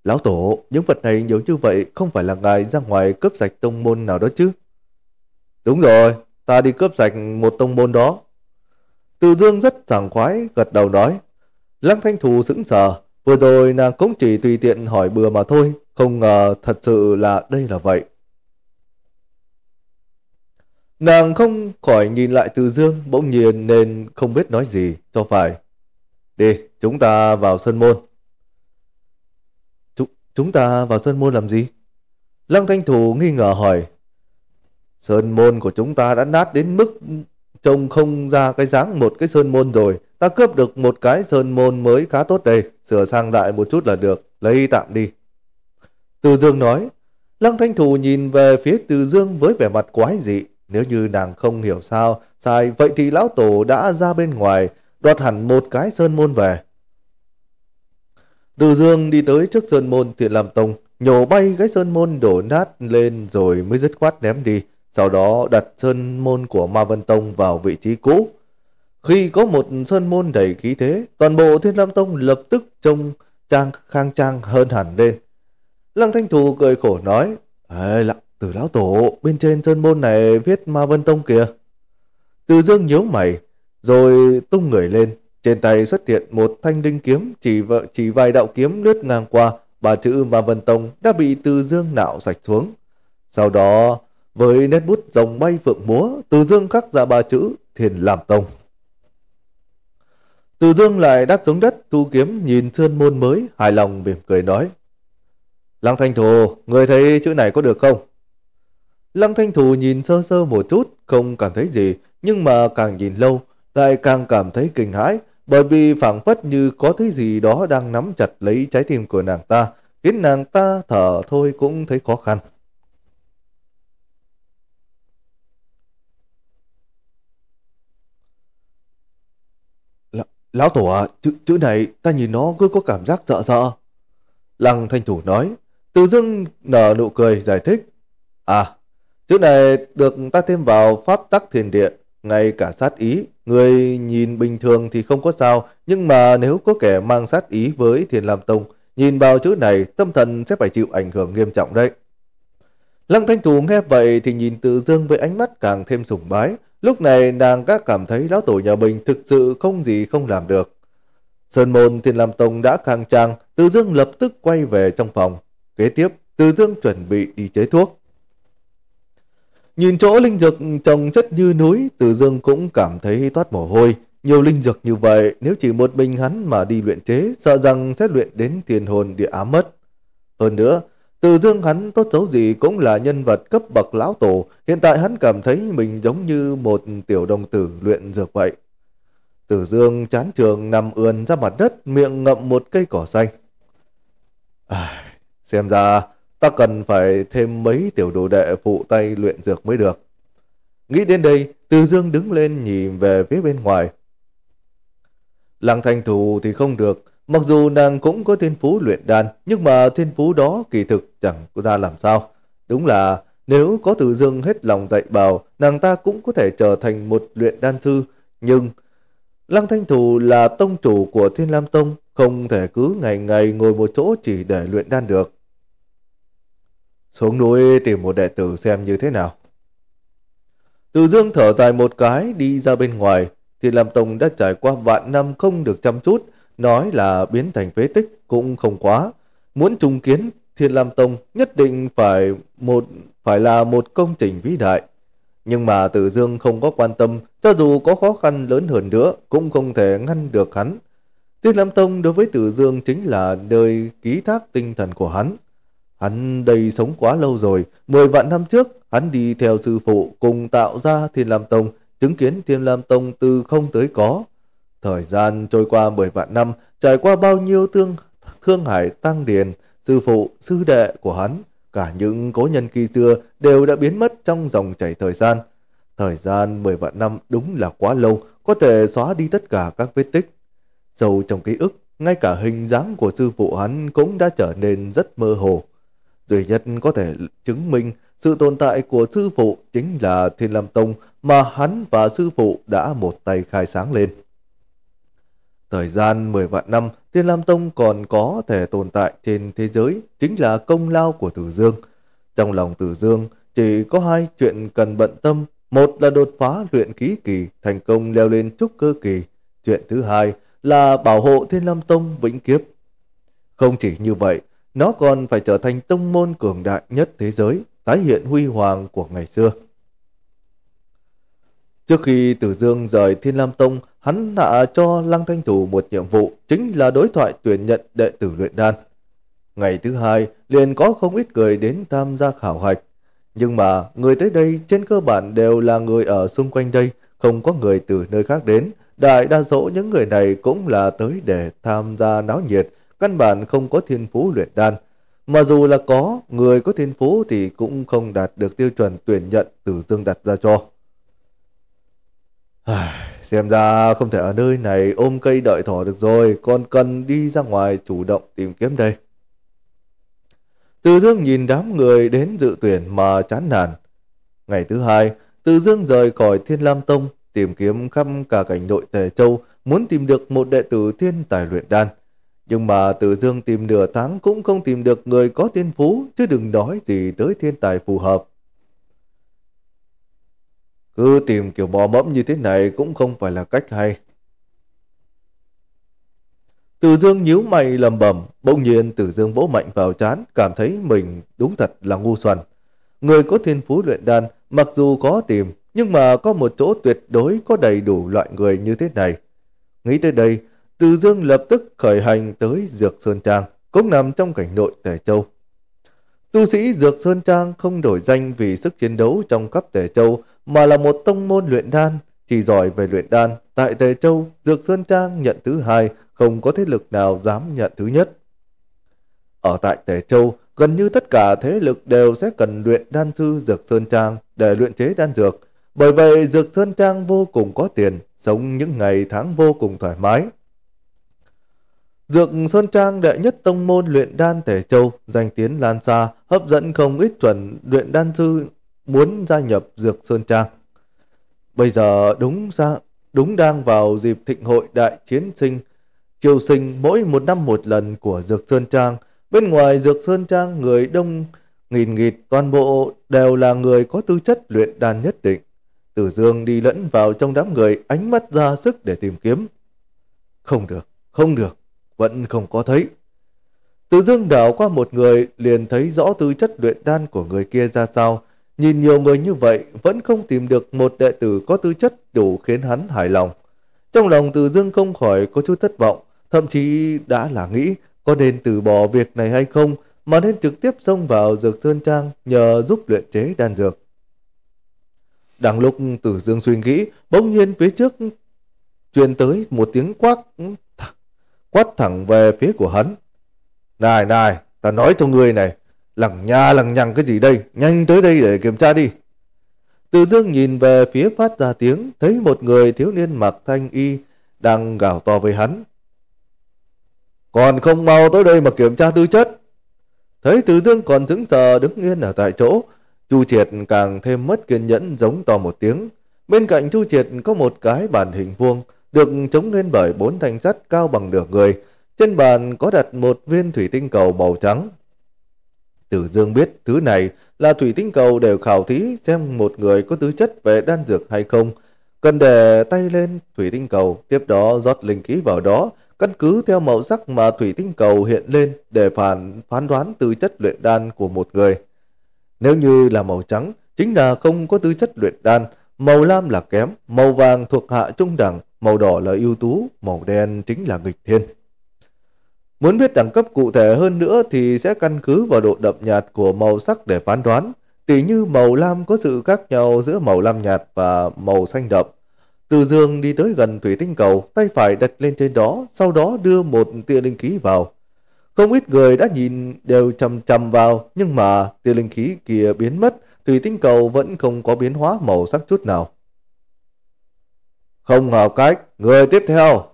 Lão Tổ, những vật này nhiều như vậy không phải là ngài ra ngoài cướp sạch tông môn nào đó chứ? Đúng rồi, ta đi cướp sạch một tông môn đó. Từ Dương rất sảng khoái, gật đầu nói. Lăng Thanh thủ sững sờ, vừa rồi nàng cũng chỉ tùy tiện hỏi bừa mà thôi, không ngờ thật sự là đây là vậy. Nàng không khỏi nhìn lại Từ Dương bỗng nhiên nên không biết nói gì cho phải. Đi, chúng ta vào sân môn. Chúng, chúng ta vào sân môn làm gì? Lăng Thanh Thủ nghi ngờ hỏi. Sơn môn của chúng ta đã nát đến mức trông không ra cái dáng một cái sơn môn rồi. Ta cướp được một cái sơn môn mới khá tốt đây. Sửa sang lại một chút là được. Lấy tạm đi. Từ Dương nói, Lăng Thanh Thù nhìn về phía Từ Dương với vẻ mặt quái dị. Nếu như nàng không hiểu sao, sai, vậy thì Lão Tổ đã ra bên ngoài, đoạt hẳn một cái sơn môn về. Từ Dương đi tới trước sơn môn thiện làm tông, nhổ bay cái sơn môn đổ nát lên rồi mới dứt khoát ném đi. Sau đó đặt sơn môn của Ma Vân Tông vào vị trí cũ. Khi có một sơn môn đầy khí thế, toàn bộ Thiên Lam Tông lập tức trông trang khang trang hơn hẳn lên. Lăng Thanh Thù cười khổ nói, là, từ lão tổ, bên trên sơn môn này viết Ma Vân Tông kìa. Từ dương nhớ mày, rồi tung người lên, trên tay xuất hiện một thanh linh kiếm, chỉ vợ chỉ vài đạo kiếm lướt ngang qua, bà chữ Ma Vân Tông đã bị Từ Dương nạo sạch xuống. Sau đó, với nét bút rồng bay phượng múa, Từ Dương khắc ra ba chữ Thiền Làm Tông. Từ Dương lại đáp xuống đất, thu kiếm nhìn sơn môn mới, hài lòng mỉm cười nói. Lăng Thanh Thù, người thấy chữ này có được không? Lăng Thanh Thù nhìn sơ sơ một chút, không cảm thấy gì, nhưng mà càng nhìn lâu, lại càng cảm thấy kinh hãi, bởi vì phảng phất như có thứ gì đó đang nắm chặt lấy trái tim của nàng ta, khiến nàng ta thở thôi cũng thấy khó khăn. Lão Tổ à, chữ, chữ này ta nhìn nó cứ có cảm giác sợ sợ. Lăng Thanh Thủ nói, từ Dương nở nụ cười giải thích. À, chữ này được ta thêm vào pháp tắc thiền địa, ngay cả sát ý. Người nhìn bình thường thì không có sao, nhưng mà nếu có kẻ mang sát ý với thiền làm tông, nhìn vào chữ này tâm thần sẽ phải chịu ảnh hưởng nghiêm trọng đấy. Lăng Thanh Thù nghe vậy thì nhìn Từ Dương với ánh mắt càng thêm sùng bái. Lúc này nàng đã cảm thấy lão tổ nhà mình thực sự không gì không làm được. Sơn môn Thiền Lam Tông đã khang trang, Từ Dương lập tức quay về trong phòng, Kế tiếp, Từ Dương chuẩn bị đi chế thuốc. Nhìn chỗ linh dược trồng chất như núi, Từ Dương cũng cảm thấy toát mồ hôi. Nhiều linh dược như vậy, nếu chỉ một mình hắn mà đi luyện chế, sợ rằng sẽ luyện đến tiền hồn địa ám mất. Hơn nữa, Từ Dương hắn tốt xấu gì cũng là nhân vật cấp bậc lão tổ, hiện tại hắn cảm thấy mình giống như một tiểu đồng tử luyện dược vậy. Từ Dương chán trường nằm ườn ra mặt đất, miệng ngậm một cây cỏ xanh. À, Xem ra ta cần phải thêm mấy tiểu đồ đệ phụ tay luyện dược mới được. Nghĩ đến đây, Từ Dương đứng lên nhìn về phía bên ngoài. Lăng thành thủ thì không được, mặc dù nàng cũng có thiên phú luyện đan, nhưng mà thiên phú đó kỳ thực chẳng có ra làm sao. Đúng là nếu có Từ Dương hết lòng dạy bảo, nàng ta cũng có thể trở thành một luyện đan sư, nhưng... Lăng Thanh Thù là tông chủ của Thiên Lam Tông, không thể cứ ngày ngày ngồi một chỗ chỉ để luyện đan được. Xuống núi tìm một đệ tử xem như thế nào. Từ dương thở dài một cái đi ra bên ngoài thì Lam Tông đã trải qua vạn năm không được chăm chút nói là biến thành phế tích cũng không quá. Muốn trùng kiến Thiên Lam Tông nhất định phải một phải là một công trình vĩ đại. Nhưng mà Tử Dương không có quan tâm, cho dù có khó khăn lớn hơn nữa cũng không thể ngăn được hắn. Thiên Lam Tông đối với Tử Dương chính là nơi ký thác tinh thần của hắn. Hắn đầy sống quá lâu rồi, mười vạn năm trước, hắn đi theo sư phụ cùng tạo ra Thiên Lam Tông, chứng kiến Thiên Lam Tông từ không tới có. Thời gian trôi qua mười vạn năm, trải qua bao nhiêu thương thương hải tăng điền, sư phụ, sư đệ của hắn, cả những cố nhân kỳ xưa đều đã biến mất trong dòng chảy thời gian. Thời gian mười vạn năm đúng là quá lâu, có thể xóa đi tất cả các vết tích. Sâu trong ký ức, ngay cả hình dáng của sư phụ hắn cũng đã trở nên rất mơ hồ. Duy nhất có thể chứng minh sự tồn tại của sư phụ chính là Thiên Lam Tông mà hắn và sư phụ đã một tay khai sáng lên. Thời gian 10 vạn năm, Thiên Lam Tông còn có thể tồn tại trên thế giới chính là công lao của Tử Dương. Trong lòng Tử Dương chỉ có hai chuyện cần bận tâm, một là đột phá luyện khí kỳ, thành công leo lên trúc cơ kỳ. Chuyện thứ hai là bảo hộ Thiên Lam Tông vĩnh kiếp. Không chỉ như vậy, nó còn phải trở thành tông môn cường đại nhất thế giới, tái hiện huy hoàng của ngày xưa. Trước khi Tử Dương rời Thiên Lam Tông, hắn đã cho Lăng Thanh Thủ một nhiệm vụ, chính là đối thoại tuyển nhận đệ tử luyện đan. Ngày thứ hai, liền có không ít người đến tham gia khảo hạch. Nhưng mà, người tới đây trên cơ bản đều là người ở xung quanh đây, không có người từ nơi khác đến. Đại đa số những người này cũng là tới để tham gia náo nhiệt, căn bản không có thiên phú luyện đan. Mà dù là có, người có thiên phú thì cũng không đạt được tiêu chuẩn tuyển nhận từ Dương đặt ra cho. Xem ra không thể ở nơi này ôm cây đợi thỏ được rồi, con cần đi ra ngoài chủ động tìm kiếm đây. Từ Dương nhìn đám người đến dự tuyển mà chán nản. Ngày thứ hai, Từ Dương rời khỏi Thiên Lam Tông, tìm kiếm khắp cả cảnh nội Tề Châu, muốn tìm được một đệ tử thiên tài luyện đan. Nhưng mà Tử Dương tìm nửa tháng cũng không tìm được người có thiên phú, chứ đừng nói gì tới thiên tài phù hợp. Cứ tìm kiểu bò mẫm như thế này cũng không phải là cách hay. Tử Dương nhíu mày lầm bầm, bỗng nhiên Tử Dương vỗ mạnh vào chán, cảm thấy mình đúng thật là ngu xuẩn. Người có thiên phú luyện đan, mặc dù có tìm, nhưng mà có một chỗ tuyệt đối có đầy đủ loại người như thế này. Nghĩ tới đây, từ Dương lập tức khởi hành tới Dược Sơn Trang, cũng nằm trong cảnh nội Tề Châu. Tu sĩ Dược Sơn Trang không đổi danh vì sức chiến đấu trong cấp Tề Châu, mà là một tông môn luyện đan, chỉ giỏi về luyện đan. Tại Tề Châu, Dược Sơn Trang nhận thứ hai, không có thế lực nào dám nhận thứ nhất. Ở tại Tề Châu, gần như tất cả thế lực đều sẽ cần luyện đan sư Dược Sơn Trang để luyện chế đan dược. Bởi vậy, Dược Sơn Trang vô cùng có tiền, sống những ngày tháng vô cùng thoải mái. Dược Sơn Trang đệ nhất tông môn luyện đan Tể Châu, danh tiếng lan xa, hấp dẫn không ít chuẩn luyện đan sư muốn gia nhập Dược Sơn Trang. Bây giờ đúng ra đúng đang vào dịp thịnh hội đại chiến sinh, triều sinh mỗi một năm một lần của Dược Sơn Trang. Bên ngoài Dược Sơn Trang người đông nghìn nghịt toàn bộ đều là người có tư chất luyện đan nhất định. Tử Dương đi lẫn vào trong đám người ánh mắt ra sức để tìm kiếm. Không được, không được vẫn không có thấy. Từ dương đảo qua một người liền thấy rõ tư chất luyện đan của người kia ra sao. Nhìn nhiều người như vậy vẫn không tìm được một đệ tử có tư chất đủ khiến hắn hài lòng. Trong lòng từ dương không khỏi có chút thất vọng, thậm chí đã là nghĩ có nên từ bỏ việc này hay không mà nên trực tiếp xông vào dược sơn trang nhờ giúp luyện chế đan dược. Đang lúc Tử Dương suy nghĩ, bỗng nhiên phía trước truyền tới một tiếng quát quát thẳng về phía của hắn. Này này, ta nói cho ngươi này, lằng nha lằng nhằng cái gì đây, nhanh tới đây để kiểm tra đi. Từ dương nhìn về phía phát ra tiếng, thấy một người thiếu niên mặc thanh y đang gào to với hắn. Còn không mau tới đây mà kiểm tra tư chất. Thấy từ dương còn dững sờ đứng yên ở tại chỗ, Chu Triệt càng thêm mất kiên nhẫn giống to một tiếng. Bên cạnh Chu Triệt có một cái bàn hình vuông, được chống lên bởi bốn thanh sắt cao bằng nửa người. Trên bàn có đặt một viên thủy tinh cầu màu trắng. Tử Dương biết thứ này là thủy tinh cầu đều khảo thí xem một người có tứ chất về đan dược hay không. Cần để tay lên thủy tinh cầu, tiếp đó rót linh khí vào đó, căn cứ theo màu sắc mà thủy tinh cầu hiện lên để phản phán đoán tư chất luyện đan của một người. Nếu như là màu trắng, chính là không có tư chất luyện đan, Màu lam là kém, màu vàng thuộc hạ trung đẳng, màu đỏ là ưu tú, màu đen chính là nghịch thiên. Muốn biết đẳng cấp cụ thể hơn nữa thì sẽ căn cứ vào độ đậm nhạt của màu sắc để phán đoán. Tỷ như màu lam có sự khác nhau giữa màu lam nhạt và màu xanh đậm. Từ dương đi tới gần thủy tinh cầu, tay phải đặt lên trên đó, sau đó đưa một tia linh khí vào. Không ít người đã nhìn đều chầm chầm vào, nhưng mà tia linh khí kia biến mất, thủy tinh cầu vẫn không có biến hóa màu sắc chút nào. Không hợp cách, người tiếp theo.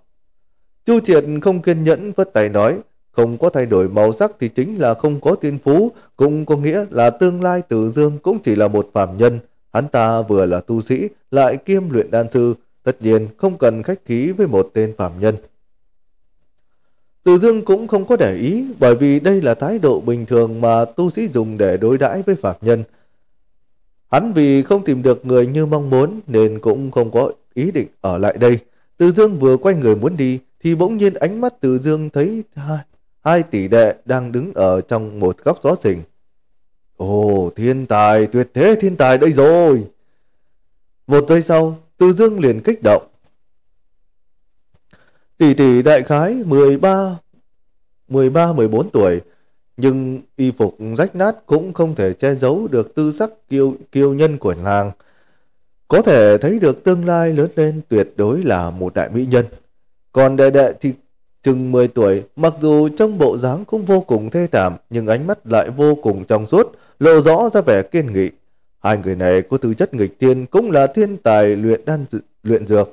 Chu Triệt không kiên nhẫn vất tay nói, không có thay đổi màu sắc thì chính là không có tiên phú, cũng có nghĩa là tương lai tử dương cũng chỉ là một phàm nhân. Hắn ta vừa là tu sĩ, lại kiêm luyện đan sư, tất nhiên không cần khách khí với một tên phàm nhân. từ Dương cũng không có để ý bởi vì đây là thái độ bình thường mà tu sĩ dùng để đối đãi với phạt nhân. Hắn vì không tìm được người như mong muốn nên cũng không có ý định ở lại đây. Từ Dương vừa quay người muốn đi thì bỗng nhiên ánh mắt Từ Dương thấy hai, hai tỷ đệ đang đứng ở trong một góc gió sình. Ồ, thiên tài, tuyệt thế thiên tài đây rồi. Một giây sau, Từ Dương liền kích động. Tỷ tỷ đại khái 13, 13-14 tuổi, nhưng y phục rách nát cũng không thể che giấu được tư sắc kiêu, kiêu nhân của nàng. Có thể thấy được tương lai lớn lên tuyệt đối là một đại mỹ nhân. Còn đệ đệ thì chừng 10 tuổi, mặc dù trong bộ dáng cũng vô cùng thê thảm, nhưng ánh mắt lại vô cùng trong suốt, lộ rõ ra vẻ kiên nghị. Hai người này có tư chất nghịch thiên cũng là thiên tài luyện đan dự, luyện dược.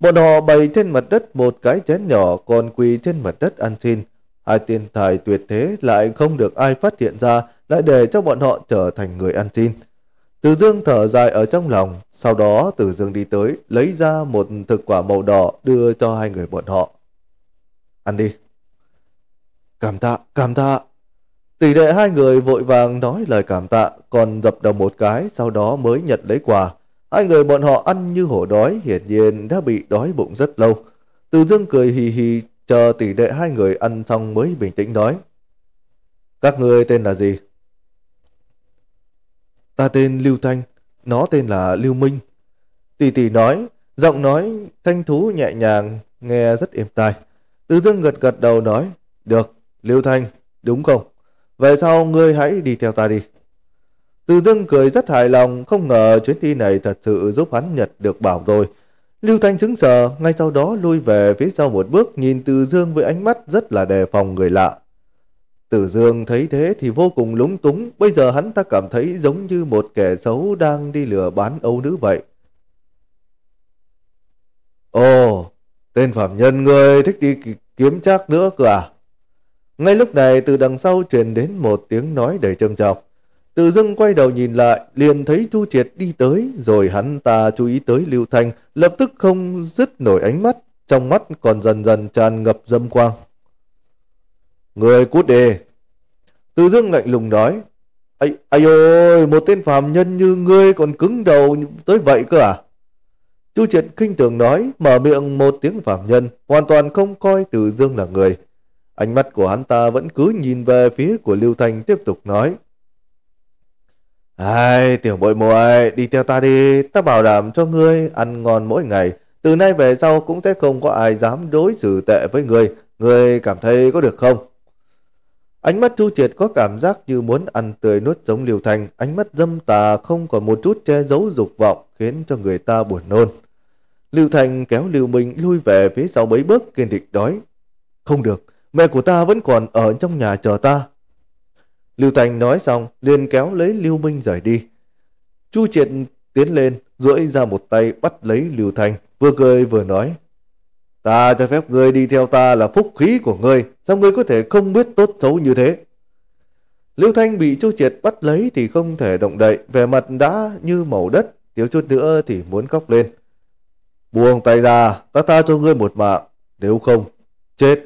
Bọn họ bày trên mặt đất một cái chén nhỏ còn quỳ trên mặt đất ăn xin. Hai tiên tài tuyệt thế lại không được ai phát hiện ra, lại để cho bọn họ trở thành người ăn xin. Từ dương thở dài ở trong lòng, sau đó từ dương đi tới, lấy ra một thực quả màu đỏ đưa cho hai người bọn họ. Ăn đi. Cảm tạ, cảm tạ. Tỷ đệ hai người vội vàng nói lời cảm tạ, còn dập đầu một cái, sau đó mới nhận lấy quà. Hai người bọn họ ăn như hổ đói, hiển nhiên đã bị đói bụng rất lâu. Từ dương cười hì hì chờ tỷ đệ hai người ăn xong mới bình tĩnh nói. Các ngươi tên là gì? Ta tên Lưu Thanh, nó tên là Lưu Minh. Tỷ tỷ nói, giọng nói thanh thú nhẹ nhàng, nghe rất êm tai. Từ dương gật gật đầu nói, được, Lưu Thanh, đúng không? Về sau ngươi hãy đi theo ta đi. Từ dương cười rất hài lòng, không ngờ chuyến đi này thật sự giúp hắn nhật được bảo rồi. Lưu Thanh chứng sờ, ngay sau đó lui về phía sau một bước nhìn Từ Dương với ánh mắt rất là đề phòng người lạ. Từ Dương thấy thế thì vô cùng lúng túng, bây giờ hắn ta cảm thấy giống như một kẻ xấu đang đi lừa bán âu nữ vậy. Ồ, tên phạm nhân người thích đi kiếm chắc nữa cơ à? Ngay lúc này từ đằng sau truyền đến một tiếng nói đầy trầm trọng. Từ dưng quay đầu nhìn lại, liền thấy Chu Triệt đi tới, rồi hắn ta chú ý tới Lưu Thanh, lập tức không dứt nổi ánh mắt, trong mắt còn dần dần tràn ngập dâm quang. Người cút đi! Từ dưng lạnh lùng nói, Ây, ây ôi, một tên phàm nhân như ngươi còn cứng đầu tới vậy cơ à? Chu Triệt khinh thường nói, mở miệng một tiếng phàm nhân, hoàn toàn không coi Từ Dương là người. Ánh mắt của hắn ta vẫn cứ nhìn về phía của Lưu Thanh tiếp tục nói. Ai, tiểu bội muội đi theo ta đi, ta bảo đảm cho ngươi ăn ngon mỗi ngày. Từ nay về sau cũng sẽ không có ai dám đối xử tệ với ngươi. Ngươi cảm thấy có được không? Ánh mắt Chu Triệt có cảm giác như muốn ăn tươi nuốt sống liều thành. Ánh mắt dâm tà không còn một chút che giấu dục vọng khiến cho người ta buồn nôn. Lưu Thành kéo Lưu Minh lui về phía sau mấy bước kiên định nói. Không được, mẹ của ta vẫn còn ở trong nhà chờ ta. Lưu Thành nói xong, liền kéo lấy Lưu Minh rời đi. Chu Triệt tiến lên, duỗi ra một tay bắt lấy Lưu Thành, vừa cười vừa nói. Ta cho phép ngươi đi theo ta là phúc khí của ngươi, sao ngươi có thể không biết tốt xấu như thế? Lưu Thanh bị Chu Triệt bắt lấy thì không thể động đậy, vẻ mặt đã như màu đất, thiếu chút nữa thì muốn khóc lên. Buông tay ra, ta tha cho ngươi một mạng, nếu không, chết.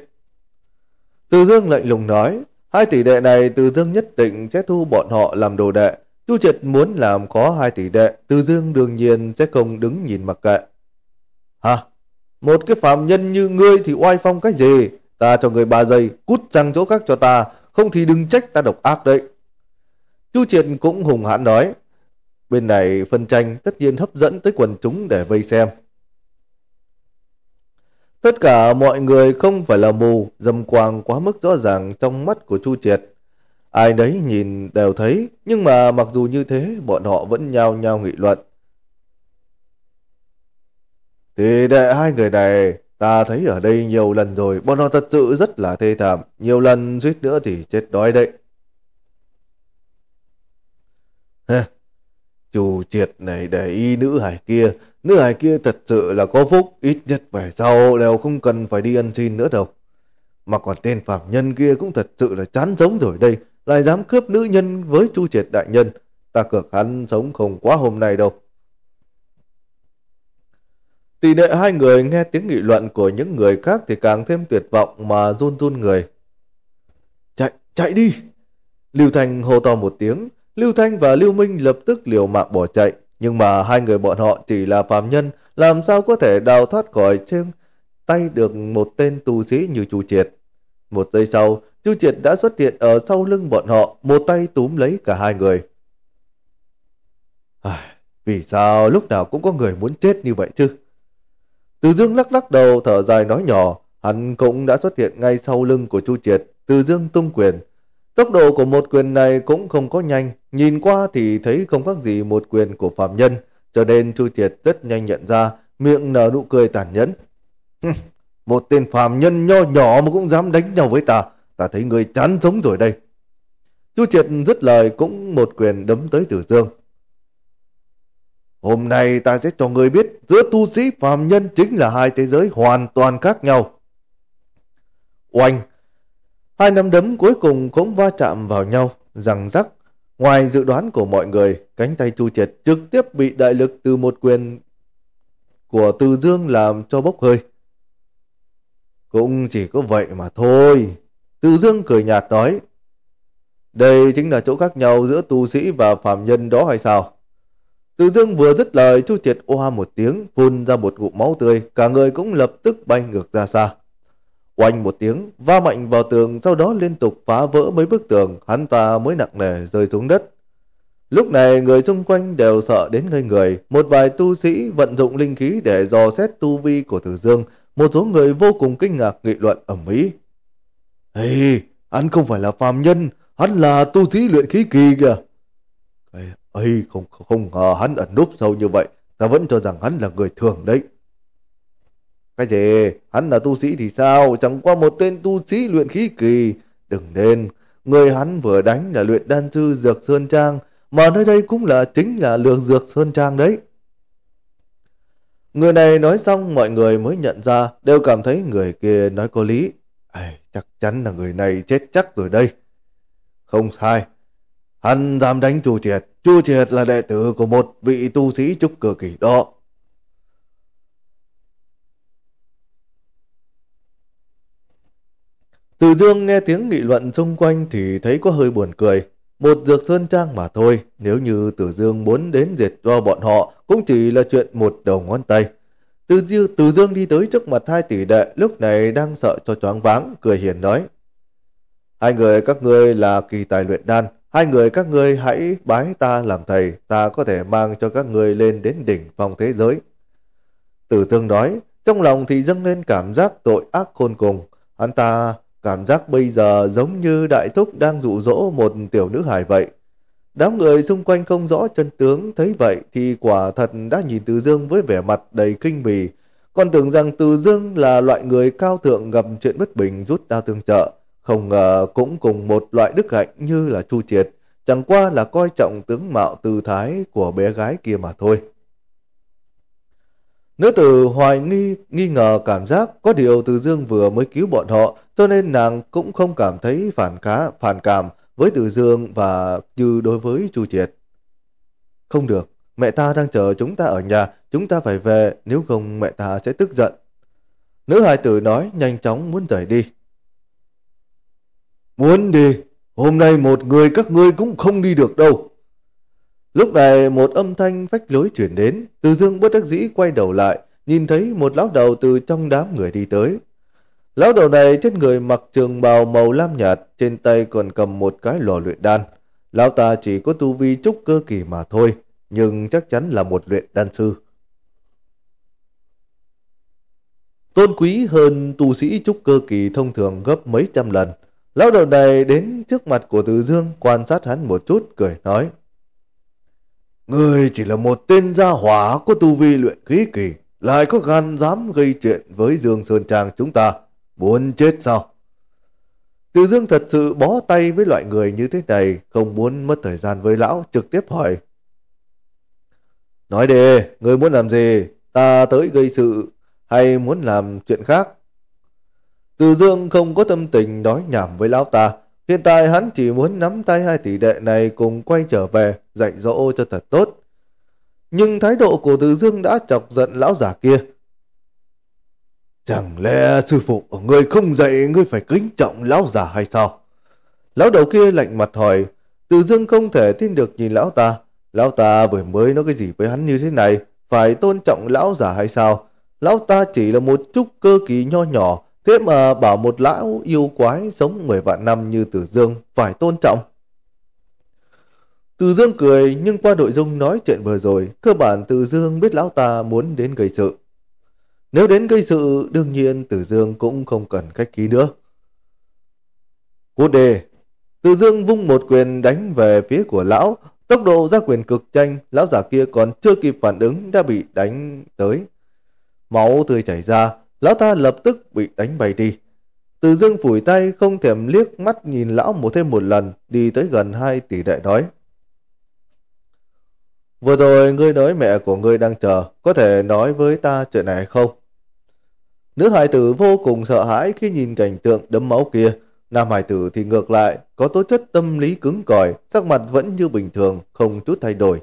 Từ Dương lạnh lùng nói, Hai tỷ đệ này Từ Dương nhất định sẽ thu bọn họ làm đồ đệ. Chu Triệt muốn làm có hai tỷ đệ, Từ Dương đương nhiên sẽ không đứng nhìn mặc kệ. Hả? Một cái phạm nhân như ngươi thì oai phong cái gì? Ta cho người ba giây, cút sang chỗ khác cho ta, không thì đừng trách ta độc ác đấy. Chu Triệt cũng hùng hãn nói. Bên này phân tranh tất nhiên hấp dẫn tới quần chúng để vây xem. Tất cả mọi người không phải là mù, dâm quang quá mức rõ ràng trong mắt của Chu Triệt. Ai đấy nhìn đều thấy, nhưng mà mặc dù như thế, bọn họ vẫn nhao nhao nghị luận. Thì đệ hai người này, ta thấy ở đây nhiều lần rồi, bọn họ thật sự rất là thê thảm, nhiều lần suýt nữa thì chết đói đấy. Chu Triệt này để ý nữ hải kia, Nữ hài kia thật sự là có phúc, ít nhất về sau đều không cần phải đi ăn xin nữa đâu. Mà còn tên phạm nhân kia cũng thật sự là chán sống rồi đây, lại dám cướp nữ nhân với chu triệt đại nhân. Ta cược hắn sống không quá hôm nay đâu. Tỷ lệ hai người nghe tiếng nghị luận của những người khác thì càng thêm tuyệt vọng mà run run người. Chạy, chạy đi! Lưu Thanh hô to một tiếng, Lưu Thanh và Lưu Minh lập tức liều mạng bỏ chạy. Nhưng mà hai người bọn họ chỉ là phàm nhân, làm sao có thể đào thoát khỏi trên tay được một tên tù sĩ như Chu Triệt. Một giây sau, Chu Triệt đã xuất hiện ở sau lưng bọn họ, một tay túm lấy cả hai người. À, vì sao lúc nào cũng có người muốn chết như vậy chứ? Từ Dương lắc lắc đầu thở dài nói nhỏ, hắn cũng đã xuất hiện ngay sau lưng của Chu Triệt, Từ Dương tung quyền, Tốc độ của một quyền này cũng không có nhanh, nhìn qua thì thấy không khác gì một quyền của phạm nhân, cho nên Chu Triệt rất nhanh nhận ra, miệng nở nụ cười tàn nhẫn. một tên phàm nhân nho nhỏ mà cũng dám đánh nhau với ta, ta thấy người chán sống rồi đây. Chu Triệt dứt lời cũng một quyền đấm tới Tử Dương. Hôm nay ta sẽ cho người biết giữa tu sĩ phàm nhân chính là hai thế giới hoàn toàn khác nhau. Oanh! Hai nắm đấm cuối cùng cũng va chạm vào nhau, rằng rắc. Ngoài dự đoán của mọi người, cánh tay Chu Triệt trực tiếp bị đại lực từ một quyền của Từ Dương làm cho bốc hơi. Cũng chỉ có vậy mà thôi. Từ Dương cười nhạt nói. Đây chính là chỗ khác nhau giữa tu sĩ và phạm nhân đó hay sao? Từ Dương vừa dứt lời, Chu Triệt oa một tiếng, phun ra một ngụm máu tươi, cả người cũng lập tức bay ngược ra xa. Oanh một tiếng, va mạnh vào tường sau đó liên tục phá vỡ mấy bức tường, hắn ta mới nặng nề rơi xuống đất. Lúc này người xung quanh đều sợ đến ngây người, một vài tu sĩ vận dụng linh khí để dò xét tu vi của Tử Dương, một số người vô cùng kinh ngạc nghị luận ở ý. Ê, hắn không phải là phàm nhân, hắn là tu sĩ luyện khí kỳ kìa. Ê, không, không ngờ hắn ẩn núp sâu như vậy, ta vẫn cho rằng hắn là người thường đấy. Cái gì? Hắn là tu sĩ thì sao? Chẳng qua một tên tu sĩ luyện khí kỳ. Đừng nên. Người hắn vừa đánh là luyện đan sư Dược Sơn Trang. Mà nơi đây cũng là chính là lượng Dược Sơn Trang đấy. Người này nói xong mọi người mới nhận ra đều cảm thấy người kia nói có lý. À, chắc chắn là người này chết chắc rồi đây. Không sai. Hắn dám đánh Chu Triệt. Chu Triệt là đệ tử của một vị tu sĩ trúc cửa kỳ đó. Từ dương nghe tiếng nghị luận xung quanh thì thấy có hơi buồn cười. Một dược sơn trang mà thôi, nếu như Từ Dương muốn đến diệt cho bọn họ cũng chỉ là chuyện một đầu ngón tay. Từ Dương, Từ Dương đi tới trước mặt hai tỷ đệ lúc này đang sợ cho choáng váng, cười hiền nói. Hai người các ngươi là kỳ tài luyện đan, hai người các ngươi hãy bái ta làm thầy, ta có thể mang cho các ngươi lên đến đỉnh phong thế giới. Từ Dương nói, trong lòng thì dâng lên cảm giác tội ác khôn cùng, hắn ta Cảm giác bây giờ giống như đại thúc đang dụ dỗ một tiểu nữ hài vậy. Đám người xung quanh không rõ chân tướng thấy vậy thì quả thật đã nhìn Từ Dương với vẻ mặt đầy kinh bì. Còn tưởng rằng Từ Dương là loại người cao thượng gặp chuyện bất bình rút đao tương trợ. Không ngờ cũng cùng một loại đức hạnh như là Chu Triệt. Chẳng qua là coi trọng tướng mạo tư thái của bé gái kia mà thôi. Nữ tử hoài nghi, nghi ngờ cảm giác có điều Từ Dương vừa mới cứu bọn họ, cho nên nàng cũng không cảm thấy phản cá, phản cảm với Từ Dương và như đối với Chu Triệt. Không được, mẹ ta đang chờ chúng ta ở nhà, chúng ta phải về, nếu không mẹ ta sẽ tức giận. Nữ hài tử nói nhanh chóng muốn rời đi. Muốn đi, hôm nay một người các ngươi cũng không đi được đâu. Lúc này một âm thanh phách lối chuyển đến, Từ Dương bất đắc dĩ quay đầu lại, nhìn thấy một lão đầu từ trong đám người đi tới. Lão đầu này trên người mặc trường bào màu lam nhạt, trên tay còn cầm một cái lò luyện đan. Lão ta chỉ có tu vi trúc cơ kỳ mà thôi, nhưng chắc chắn là một luyện đan sư. Tôn quý hơn tu sĩ trúc cơ kỳ thông thường gấp mấy trăm lần. Lão đầu này đến trước mặt của Từ Dương quan sát hắn một chút, cười nói. Người chỉ là một tên gia hỏa có tu vi luyện khí kỳ, lại có gan dám gây chuyện với Dương Sơn Trang chúng ta. Muốn chết sao? Từ Dương thật sự bó tay với loại người như thế này, không muốn mất thời gian với lão, trực tiếp hỏi. Nói đi, người muốn làm gì? Ta tới gây sự, hay muốn làm chuyện khác? Từ Dương không có tâm tình nói nhảm với lão ta, Hiện tại hắn chỉ muốn nắm tay hai tỷ đệ này cùng quay trở về, dạy dỗ cho thật tốt. Nhưng thái độ của Từ Dương đã chọc giận lão giả kia. Chẳng lẽ sư phụ của ngươi không dạy ngươi phải kính trọng lão giả hay sao? Lão đầu kia lạnh mặt hỏi, Từ Dương không thể tin được nhìn lão ta. Lão ta vừa mới nói cái gì với hắn như thế này, phải tôn trọng lão giả hay sao? Lão ta chỉ là một chút cơ kỳ nho nhỏ, Thế mà bảo một lão yêu quái sống mười vạn năm như Tử Dương phải tôn trọng. Tử Dương cười nhưng qua nội dung nói chuyện vừa rồi, cơ bản Tử Dương biết lão ta muốn đến gây sự. Nếu đến gây sự, đương nhiên Tử Dương cũng không cần khách khí nữa. Cốt đề, Tử Dương vung một quyền đánh về phía của lão, tốc độ ra quyền cực nhanh, lão giả kia còn chưa kịp phản ứng đã bị đánh tới. Máu tươi chảy ra, Lão ta lập tức bị đánh bay đi. Từ dương phủi tay không thèm liếc mắt nhìn lão một thêm một lần đi tới gần hai tỷ đệ nói. Vừa rồi ngươi nói mẹ của ngươi đang chờ, có thể nói với ta chuyện này không? Nữ hải tử vô cùng sợ hãi khi nhìn cảnh tượng đấm máu kia. Nam hải tử thì ngược lại, có tố chất tâm lý cứng cỏi, sắc mặt vẫn như bình thường, không chút thay đổi.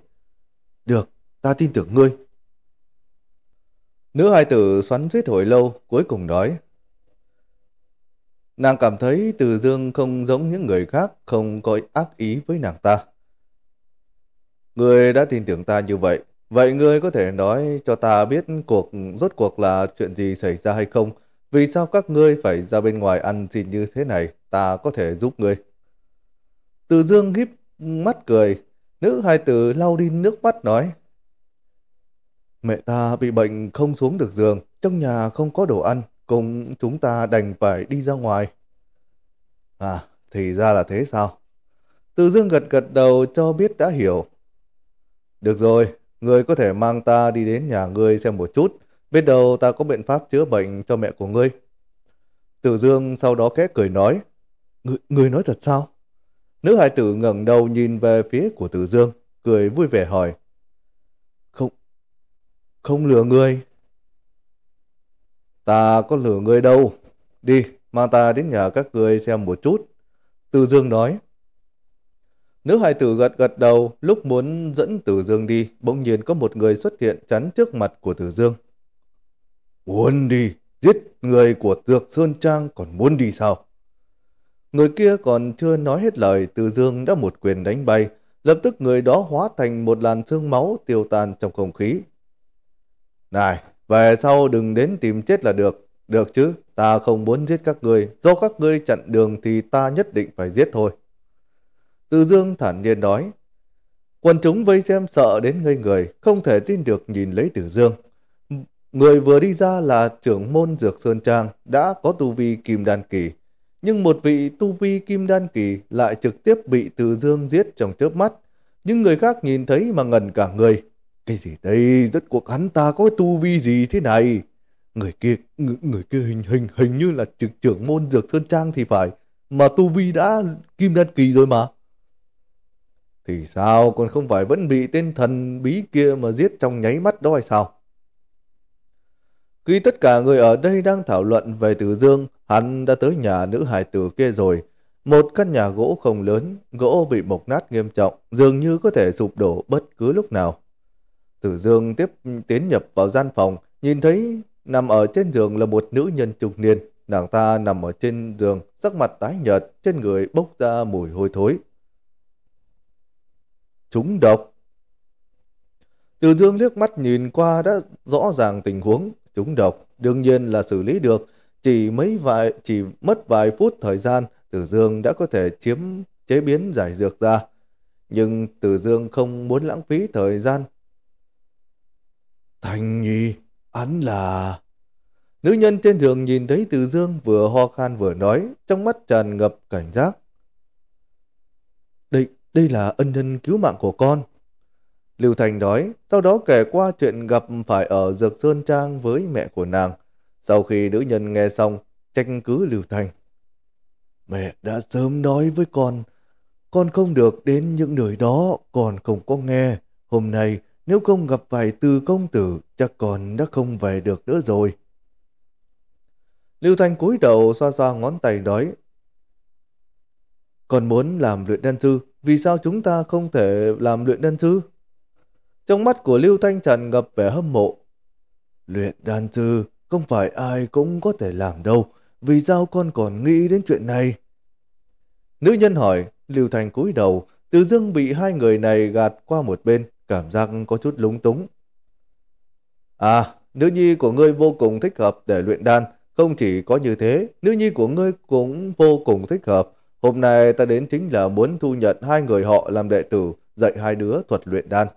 Được, ta tin tưởng ngươi. Nữ hai tử xoắn suýt hồi lâu, cuối cùng nói. Nàng cảm thấy Từ Dương không giống những người khác, không có ác ý với nàng ta. Người đã tin tưởng ta như vậy, vậy ngươi có thể nói cho ta biết cuộc rốt cuộc là chuyện gì xảy ra hay không? Vì sao các ngươi phải ra bên ngoài ăn xin như thế này? Ta có thể giúp ngươi. Từ Dương híp mắt cười, nữ hai tử lau đi nước mắt nói. Mẹ ta bị bệnh không xuống được giường, trong nhà không có đồ ăn, cùng chúng ta đành phải đi ra ngoài. À, thì ra là thế sao? Từ dương gật gật đầu cho biết đã hiểu. Được rồi, ngươi có thể mang ta đi đến nhà ngươi xem một chút, biết đâu ta có biện pháp chữa bệnh cho mẹ của ngươi. Từ dương sau đó khẽ cười nói, Ngươi nói thật sao? Nữ hài tử ngẩng đầu nhìn về phía của Từ Dương, cười vui vẻ hỏi không lừa người. Ta có lừa người đâu. Đi, mang ta đến nhà các người xem một chút. Từ Dương nói. Nữ hài tử gật gật đầu, lúc muốn dẫn Tử Dương đi, bỗng nhiên có một người xuất hiện chắn trước mặt của Tử Dương. Muốn đi, giết người của Dược Sơn Trang còn muốn đi sao? Người kia còn chưa nói hết lời, Tử Dương đã một quyền đánh bay. Lập tức người đó hóa thành một làn xương máu tiêu tan trong không khí, này, về sau đừng đến tìm chết là được. Được chứ, ta không muốn giết các ngươi. Do các ngươi chặn đường thì ta nhất định phải giết thôi. Từ dương thản nhiên nói. Quân chúng vây xem sợ đến ngây người, không thể tin được nhìn lấy từ dương. Người vừa đi ra là trưởng môn Dược Sơn Trang đã có tu vi kim đan kỳ. Nhưng một vị tu vi kim đan kỳ lại trực tiếp bị từ dương giết trong chớp mắt. Những người khác nhìn thấy mà ngần cả người, cái gì đây, rất cuộc hắn ta có tu vi gì thế này? Người kia, người, người kia hình hình hình như là trực trưởng môn Dược Sơn Trang thì phải, mà tu vi đã kim đan kỳ rồi mà. Thì sao, còn không phải vẫn bị tên thần bí kia mà giết trong nháy mắt đó hay sao? Khi tất cả người ở đây đang thảo luận về Tử Dương, hắn đã tới nhà nữ hải tử kia rồi. Một căn nhà gỗ không lớn, gỗ bị mục nát nghiêm trọng, dường như có thể sụp đổ bất cứ lúc nào. Tử Dương tiếp tiến nhập vào gian phòng, nhìn thấy nằm ở trên giường là một nữ nhân trung niên. Nàng ta nằm ở trên giường, sắc mặt tái nhợt, trên người bốc ra mùi hôi thối. Chúng độc Tử Dương liếc mắt nhìn qua đã rõ ràng tình huống. Chúng độc đương nhiên là xử lý được. Chỉ mấy vài chỉ mất vài phút thời gian, Tử Dương đã có thể chiếm chế biến giải dược ra. Nhưng Tử Dương không muốn lãng phí thời gian Thành nhi, hắn là... Nữ nhân trên đường nhìn thấy Từ Dương vừa ho khan vừa nói, trong mắt tràn ngập cảnh giác. Đây, đây là ân nhân cứu mạng của con. Lưu Thành nói, sau đó kể qua chuyện gặp phải ở Dược Sơn Trang với mẹ của nàng. Sau khi nữ nhân nghe xong, tranh cứ Lưu Thành. Mẹ đã sớm nói với con, con không được đến những nơi đó, con không có nghe. Hôm nay, nếu không gặp phải từ công tử, chắc còn đã không về được nữa rồi. Lưu Thanh cúi đầu xoa xoa ngón tay đói. Còn muốn làm luyện đan sư, vì sao chúng ta không thể làm luyện đan sư? Trong mắt của Lưu Thanh tràn ngập vẻ hâm mộ. Luyện đan sư không phải ai cũng có thể làm đâu, vì sao con còn nghĩ đến chuyện này? Nữ nhân hỏi, Lưu Thanh cúi đầu, Từ dưng bị hai người này gạt qua một bên cảm giác có chút lúng túng. À, nữ nhi của ngươi vô cùng thích hợp để luyện đan. Không chỉ có như thế, nữ nhi của ngươi cũng vô cùng thích hợp. Hôm nay ta đến chính là muốn thu nhận hai người họ làm đệ tử, dạy hai đứa thuật luyện đan.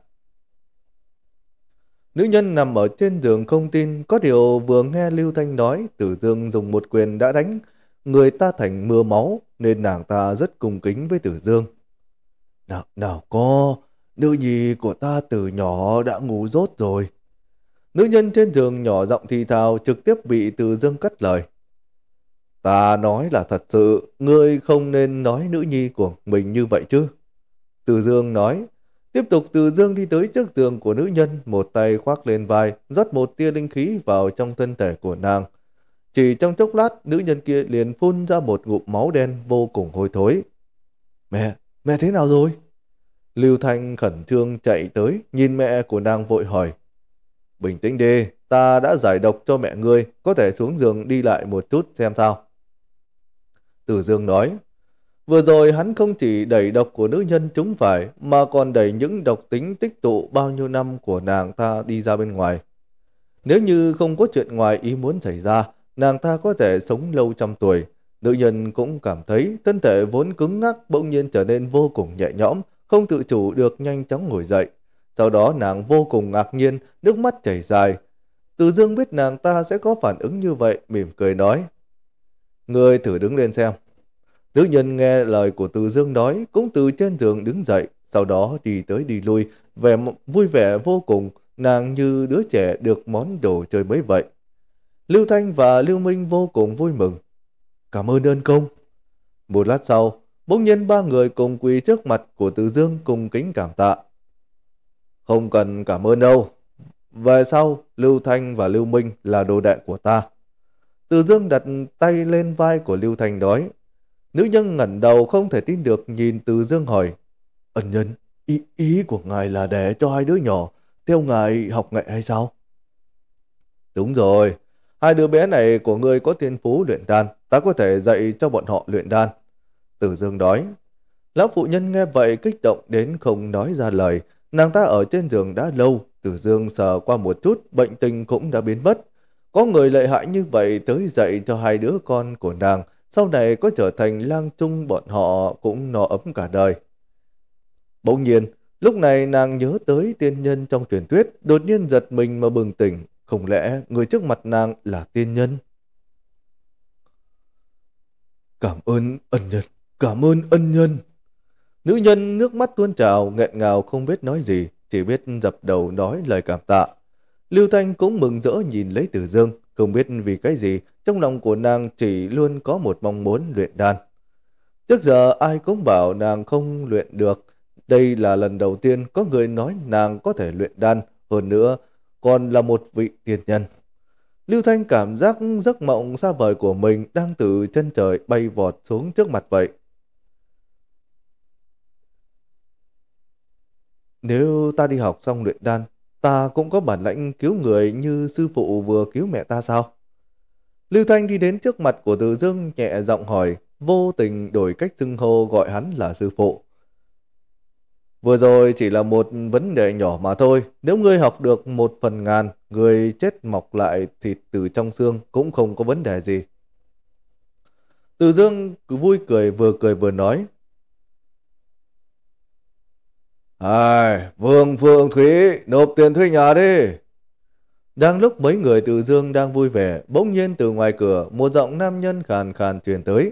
Nữ nhân nằm ở trên giường không tin, có điều vừa nghe Lưu Thanh nói, tử dương dùng một quyền đã đánh, người ta thành mưa máu, nên nàng ta rất cung kính với tử dương. Nào, nào có, Nữ nhi của ta từ nhỏ đã ngủ rốt rồi. Nữ nhân trên giường nhỏ giọng thì thào trực tiếp bị từ dương cắt lời. Ta nói là thật sự, ngươi không nên nói nữ nhi của mình như vậy chứ. Từ dương nói, tiếp tục từ dương đi tới trước giường của nữ nhân, một tay khoác lên vai, rót một tia linh khí vào trong thân thể của nàng. Chỉ trong chốc lát, nữ nhân kia liền phun ra một ngụm máu đen vô cùng hôi thối. Mẹ, mẹ thế nào rồi? Lưu Thanh khẩn trương chạy tới, nhìn mẹ của nàng vội hỏi. Bình tĩnh đi, ta đã giải độc cho mẹ ngươi, có thể xuống giường đi lại một chút xem sao. Tử Dương nói, vừa rồi hắn không chỉ đẩy độc của nữ nhân chúng phải, mà còn đẩy những độc tính tích tụ bao nhiêu năm của nàng ta đi ra bên ngoài. Nếu như không có chuyện ngoài ý muốn xảy ra, nàng ta có thể sống lâu trăm tuổi. Nữ nhân cũng cảm thấy thân thể vốn cứng ngắc bỗng nhiên trở nên vô cùng nhẹ nhõm, không tự chủ được nhanh chóng ngồi dậy. Sau đó nàng vô cùng ngạc nhiên, nước mắt chảy dài. Từ dương biết nàng ta sẽ có phản ứng như vậy, mỉm cười nói. Người thử đứng lên xem. Nữ nhân nghe lời của từ dương nói, cũng từ trên giường đứng dậy, sau đó đi tới đi lui, vẻ vui vẻ vô cùng, nàng như đứa trẻ được món đồ chơi mới vậy. Lưu Thanh và Lưu Minh vô cùng vui mừng. Cảm ơn ơn công. Một lát sau, Bỗng nhiên ba người cùng quỳ trước mặt của Từ Dương cùng kính cảm tạ. Không cần cảm ơn đâu. Về sau, Lưu Thanh và Lưu Minh là đồ đệ của ta. Từ Dương đặt tay lên vai của Lưu Thanh đói. Nữ nhân ngẩn đầu không thể tin được nhìn Từ Dương hỏi. Ân nhân, ý, ý của ngài là để cho hai đứa nhỏ theo ngài học nghệ hay sao? Đúng rồi, hai đứa bé này của ngươi có thiên phú luyện đan, ta có thể dạy cho bọn họ luyện đan. Tử Dương nói. Lão phụ nhân nghe vậy kích động đến không nói ra lời. Nàng ta ở trên giường đã lâu, Tử Dương sờ qua một chút, bệnh tình cũng đã biến mất. Có người lợi hại như vậy tới dạy cho hai đứa con của nàng, sau này có trở thành lang trung bọn họ cũng no ấm cả đời. Bỗng nhiên, lúc này nàng nhớ tới tiên nhân trong truyền thuyết, đột nhiên giật mình mà bừng tỉnh. Không lẽ người trước mặt nàng là tiên nhân? Cảm ơn ân nhân. Cảm ơn ân nhân. Nữ nhân nước mắt tuôn trào, nghẹn ngào không biết nói gì, chỉ biết dập đầu nói lời cảm tạ. Lưu Thanh cũng mừng rỡ nhìn lấy Tử Dương, không biết vì cái gì, trong lòng của nàng chỉ luôn có một mong muốn luyện đan. Trước giờ ai cũng bảo nàng không luyện được, đây là lần đầu tiên có người nói nàng có thể luyện đan, hơn nữa còn là một vị tiên nhân. Lưu Thanh cảm giác giấc mộng xa vời của mình đang từ chân trời bay vọt xuống trước mặt vậy. Nếu ta đi học xong luyện đan, ta cũng có bản lãnh cứu người như sư phụ vừa cứu mẹ ta sao? Lưu Thanh đi đến trước mặt của Từ Dương nhẹ giọng hỏi, vô tình đổi cách xưng hô gọi hắn là sư phụ. Vừa rồi chỉ là một vấn đề nhỏ mà thôi, nếu ngươi học được một phần ngàn, người chết mọc lại thịt từ trong xương cũng không có vấn đề gì. Từ Dương cứ vui cười vừa cười vừa nói, À, Vương Phượng Thúy, nộp tiền thuê nhà đi. Đang lúc mấy người từ dương đang vui vẻ, bỗng nhiên từ ngoài cửa một giọng nam nhân khàn khàn truyền tới.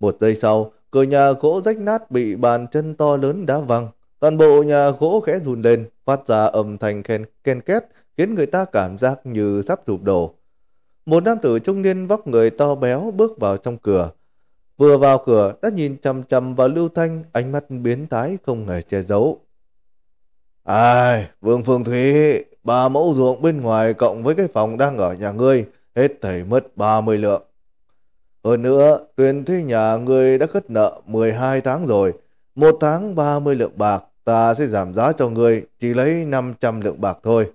Một giây sau, cửa nhà gỗ rách nát bị bàn chân to lớn đá văng. Toàn bộ nhà gỗ khẽ run lên, phát ra âm thanh ken ken két, khiến người ta cảm giác như sắp sụp đổ. Một nam tử trung niên vóc người to béo bước vào trong cửa. Vừa vào cửa đã nhìn chằm chằm vào Lưu Thanh, ánh mắt biến thái không hề che giấu. Ai, Vương Phương Thúy, ba mẫu ruộng bên ngoài cộng với cái phòng đang ở nhà ngươi, hết thảy mất ba mươi lượng. Hơn nữa, tuyền thuê nhà ngươi đã khất nợ mười hai tháng rồi, một tháng ba mươi lượng bạc, ta sẽ giảm giá cho ngươi, chỉ lấy năm trăm lượng bạc thôi.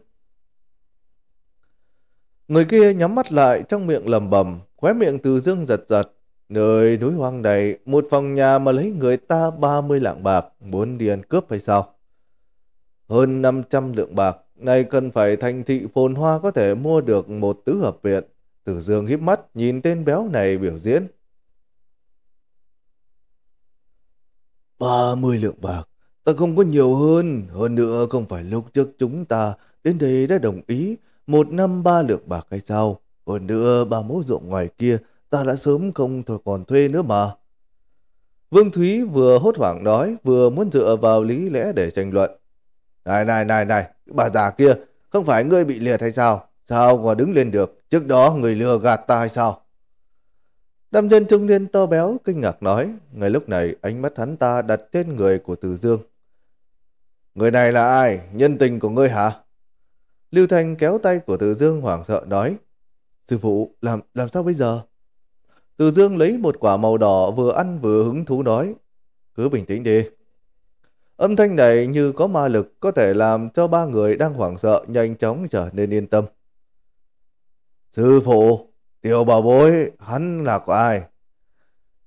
Người kia nhắm mắt lại trong miệng lầm bầm, khóe miệng từ dương giật giật, Nơi núi hoang này, một phòng nhà mà lấy người ta 30 lạng bạc, muốn đi ăn cướp hay sao? Hơn 500 lượng bạc, này cần phải thành thị phồn hoa có thể mua được một tứ hợp viện. Tử Dương híp mắt nhìn tên béo này biểu diễn. 30 lượng bạc, ta không có nhiều hơn, hơn nữa không phải lúc trước chúng ta đến đây đã đồng ý, một năm ba lượng bạc hay sao? Hơn nữa ba mẫu ruộng ngoài kia ta đã sớm không thôi còn thuê nữa mà. Vương Thúy vừa hốt hoảng nói, vừa muốn dựa vào lý lẽ để tranh luận. Này, này, này, này, bà già kia, không phải ngươi bị liệt hay sao? Sao mà đứng lên được? Trước đó người lừa gạt ta hay sao? Nam nhân trung niên to béo, kinh ngạc nói. Ngay lúc này, ánh mắt hắn ta đặt trên người của Từ Dương. Người này là ai? Nhân tình của ngươi hả? Lưu Thanh kéo tay của Từ Dương hoảng sợ nói. Sư phụ, làm làm sao bây giờ? Từ dương lấy một quả màu đỏ vừa ăn vừa hứng thú nói. Cứ bình tĩnh đi. Âm thanh này như có ma lực có thể làm cho ba người đang hoảng sợ nhanh chóng trở nên yên tâm. Sư phụ, tiểu bảo bối, hắn là của ai?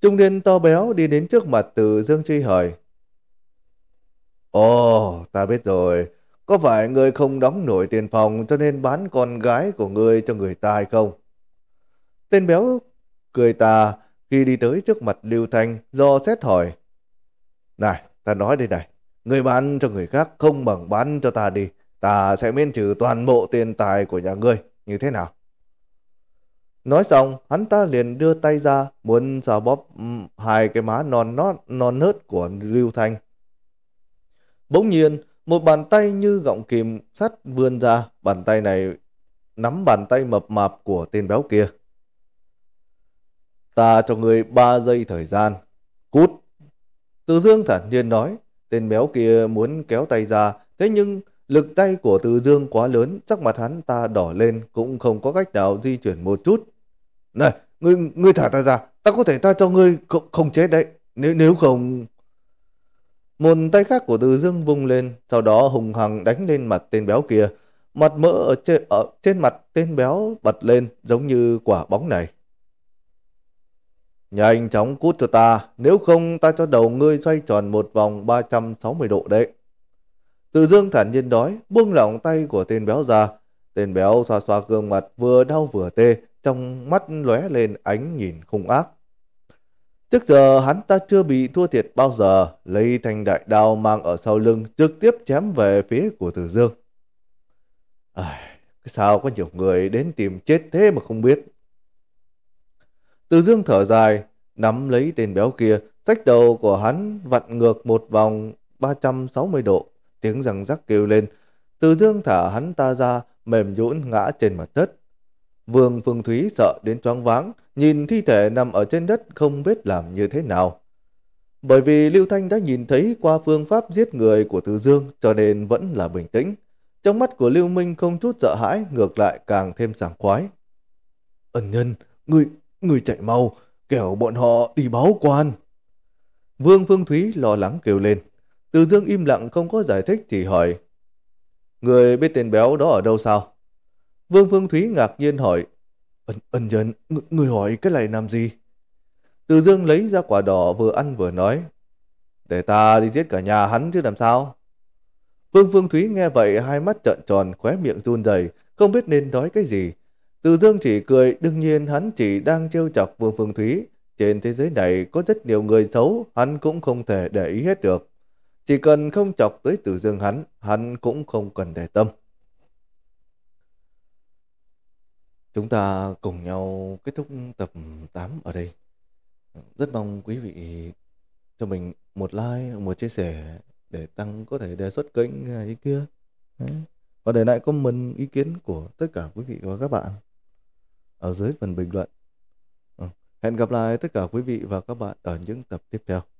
Trung niên to béo đi đến trước mặt từ dương truy hỏi. Ồ, ta biết rồi. Có phải ngươi không đóng nổi tiền phòng cho nên bán con gái của ngươi cho người ta hay không? Tên béo cười ta khi đi tới trước mặt Lưu Thanh do xét hỏi. Này, ta nói đây này, người bán cho người khác không bằng bán cho ta đi, ta sẽ miễn trừ toàn bộ tiền tài của nhà ngươi, như thế nào? Nói xong, hắn ta liền đưa tay ra muốn xoa bóp hai cái má non nót, non nớt của Lưu Thanh. Bỗng nhiên, một bàn tay như gọng kìm sắt vươn ra, bàn tay này nắm bàn tay mập mạp của tên béo kia. Ta cho người ba giây thời gian. Cút! Từ Dương thản nhiên nói, tên béo kia muốn kéo tay ra, thế nhưng lực tay của Từ Dương quá lớn, sắc mặt hắn ta đỏ lên, cũng không có cách nào di chuyển một chút. Này, ngươi, ngươi thả ta ra, ta có thể ta cho ngươi không, không chết đấy, nếu, nếu không... Một tay khác của Từ Dương vung lên, sau đó hùng hằng đánh lên mặt tên béo kia. Mặt mỡ ở trên, ở trên mặt tên béo bật lên giống như quả bóng này. Nhanh chóng cút cho ta, nếu không ta cho đầu ngươi xoay tròn một vòng 360 độ đấy. Từ dương thản nhiên đói, buông lỏng tay của tên béo ra. Tên béo xoa xoa gương mặt vừa đau vừa tê, trong mắt lóe lên ánh nhìn hung ác. Trước giờ hắn ta chưa bị thua thiệt bao giờ, lấy thanh đại đao mang ở sau lưng trực tiếp chém về phía của Từ Dương. À, sao có nhiều người đến tìm chết thế mà không biết. Từ dương thở dài, nắm lấy tên béo kia, sách đầu của hắn vặn ngược một vòng 360 độ, tiếng răng rắc kêu lên. Từ dương thả hắn ta ra, mềm nhũn ngã trên mặt đất. Vương Phương Thúy sợ đến choáng váng, nhìn thi thể nằm ở trên đất không biết làm như thế nào. Bởi vì Lưu Thanh đã nhìn thấy qua phương pháp giết người của Từ Dương cho nên vẫn là bình tĩnh. Trong mắt của Lưu Minh không chút sợ hãi, ngược lại càng thêm sảng khoái. Ân nhân, người, Người chạy mau, kẻo bọn họ đi báo quan. Vương Phương Thúy lo lắng kêu lên. Từ dương im lặng không có giải thích chỉ hỏi. Người biết tên béo đó ở đâu sao? Vương Phương Thúy ngạc nhiên hỏi. Ân, ân nhân, người hỏi cái này làm gì? Từ dương lấy ra quả đỏ vừa ăn vừa nói. Để ta đi giết cả nhà hắn chứ làm sao? Vương Phương Thúy nghe vậy hai mắt trợn tròn khóe miệng run rẩy không biết nên nói cái gì. Từ dương chỉ cười, đương nhiên hắn chỉ đang trêu chọc Vương Phương Thúy. Trên thế giới này có rất nhiều người xấu, hắn cũng không thể để ý hết được. Chỉ cần không chọc tới từ dương hắn, hắn cũng không cần để tâm. Chúng ta cùng nhau kết thúc tập 8 ở đây. Rất mong quý vị cho mình một like, một chia sẻ để Tăng có thể đề xuất kênh à, ý kia. Và để lại comment ý kiến của tất cả quý vị và các bạn ở dưới phần bình luận. Ờ, hẹn gặp lại tất cả quý vị và các bạn ở những tập tiếp theo.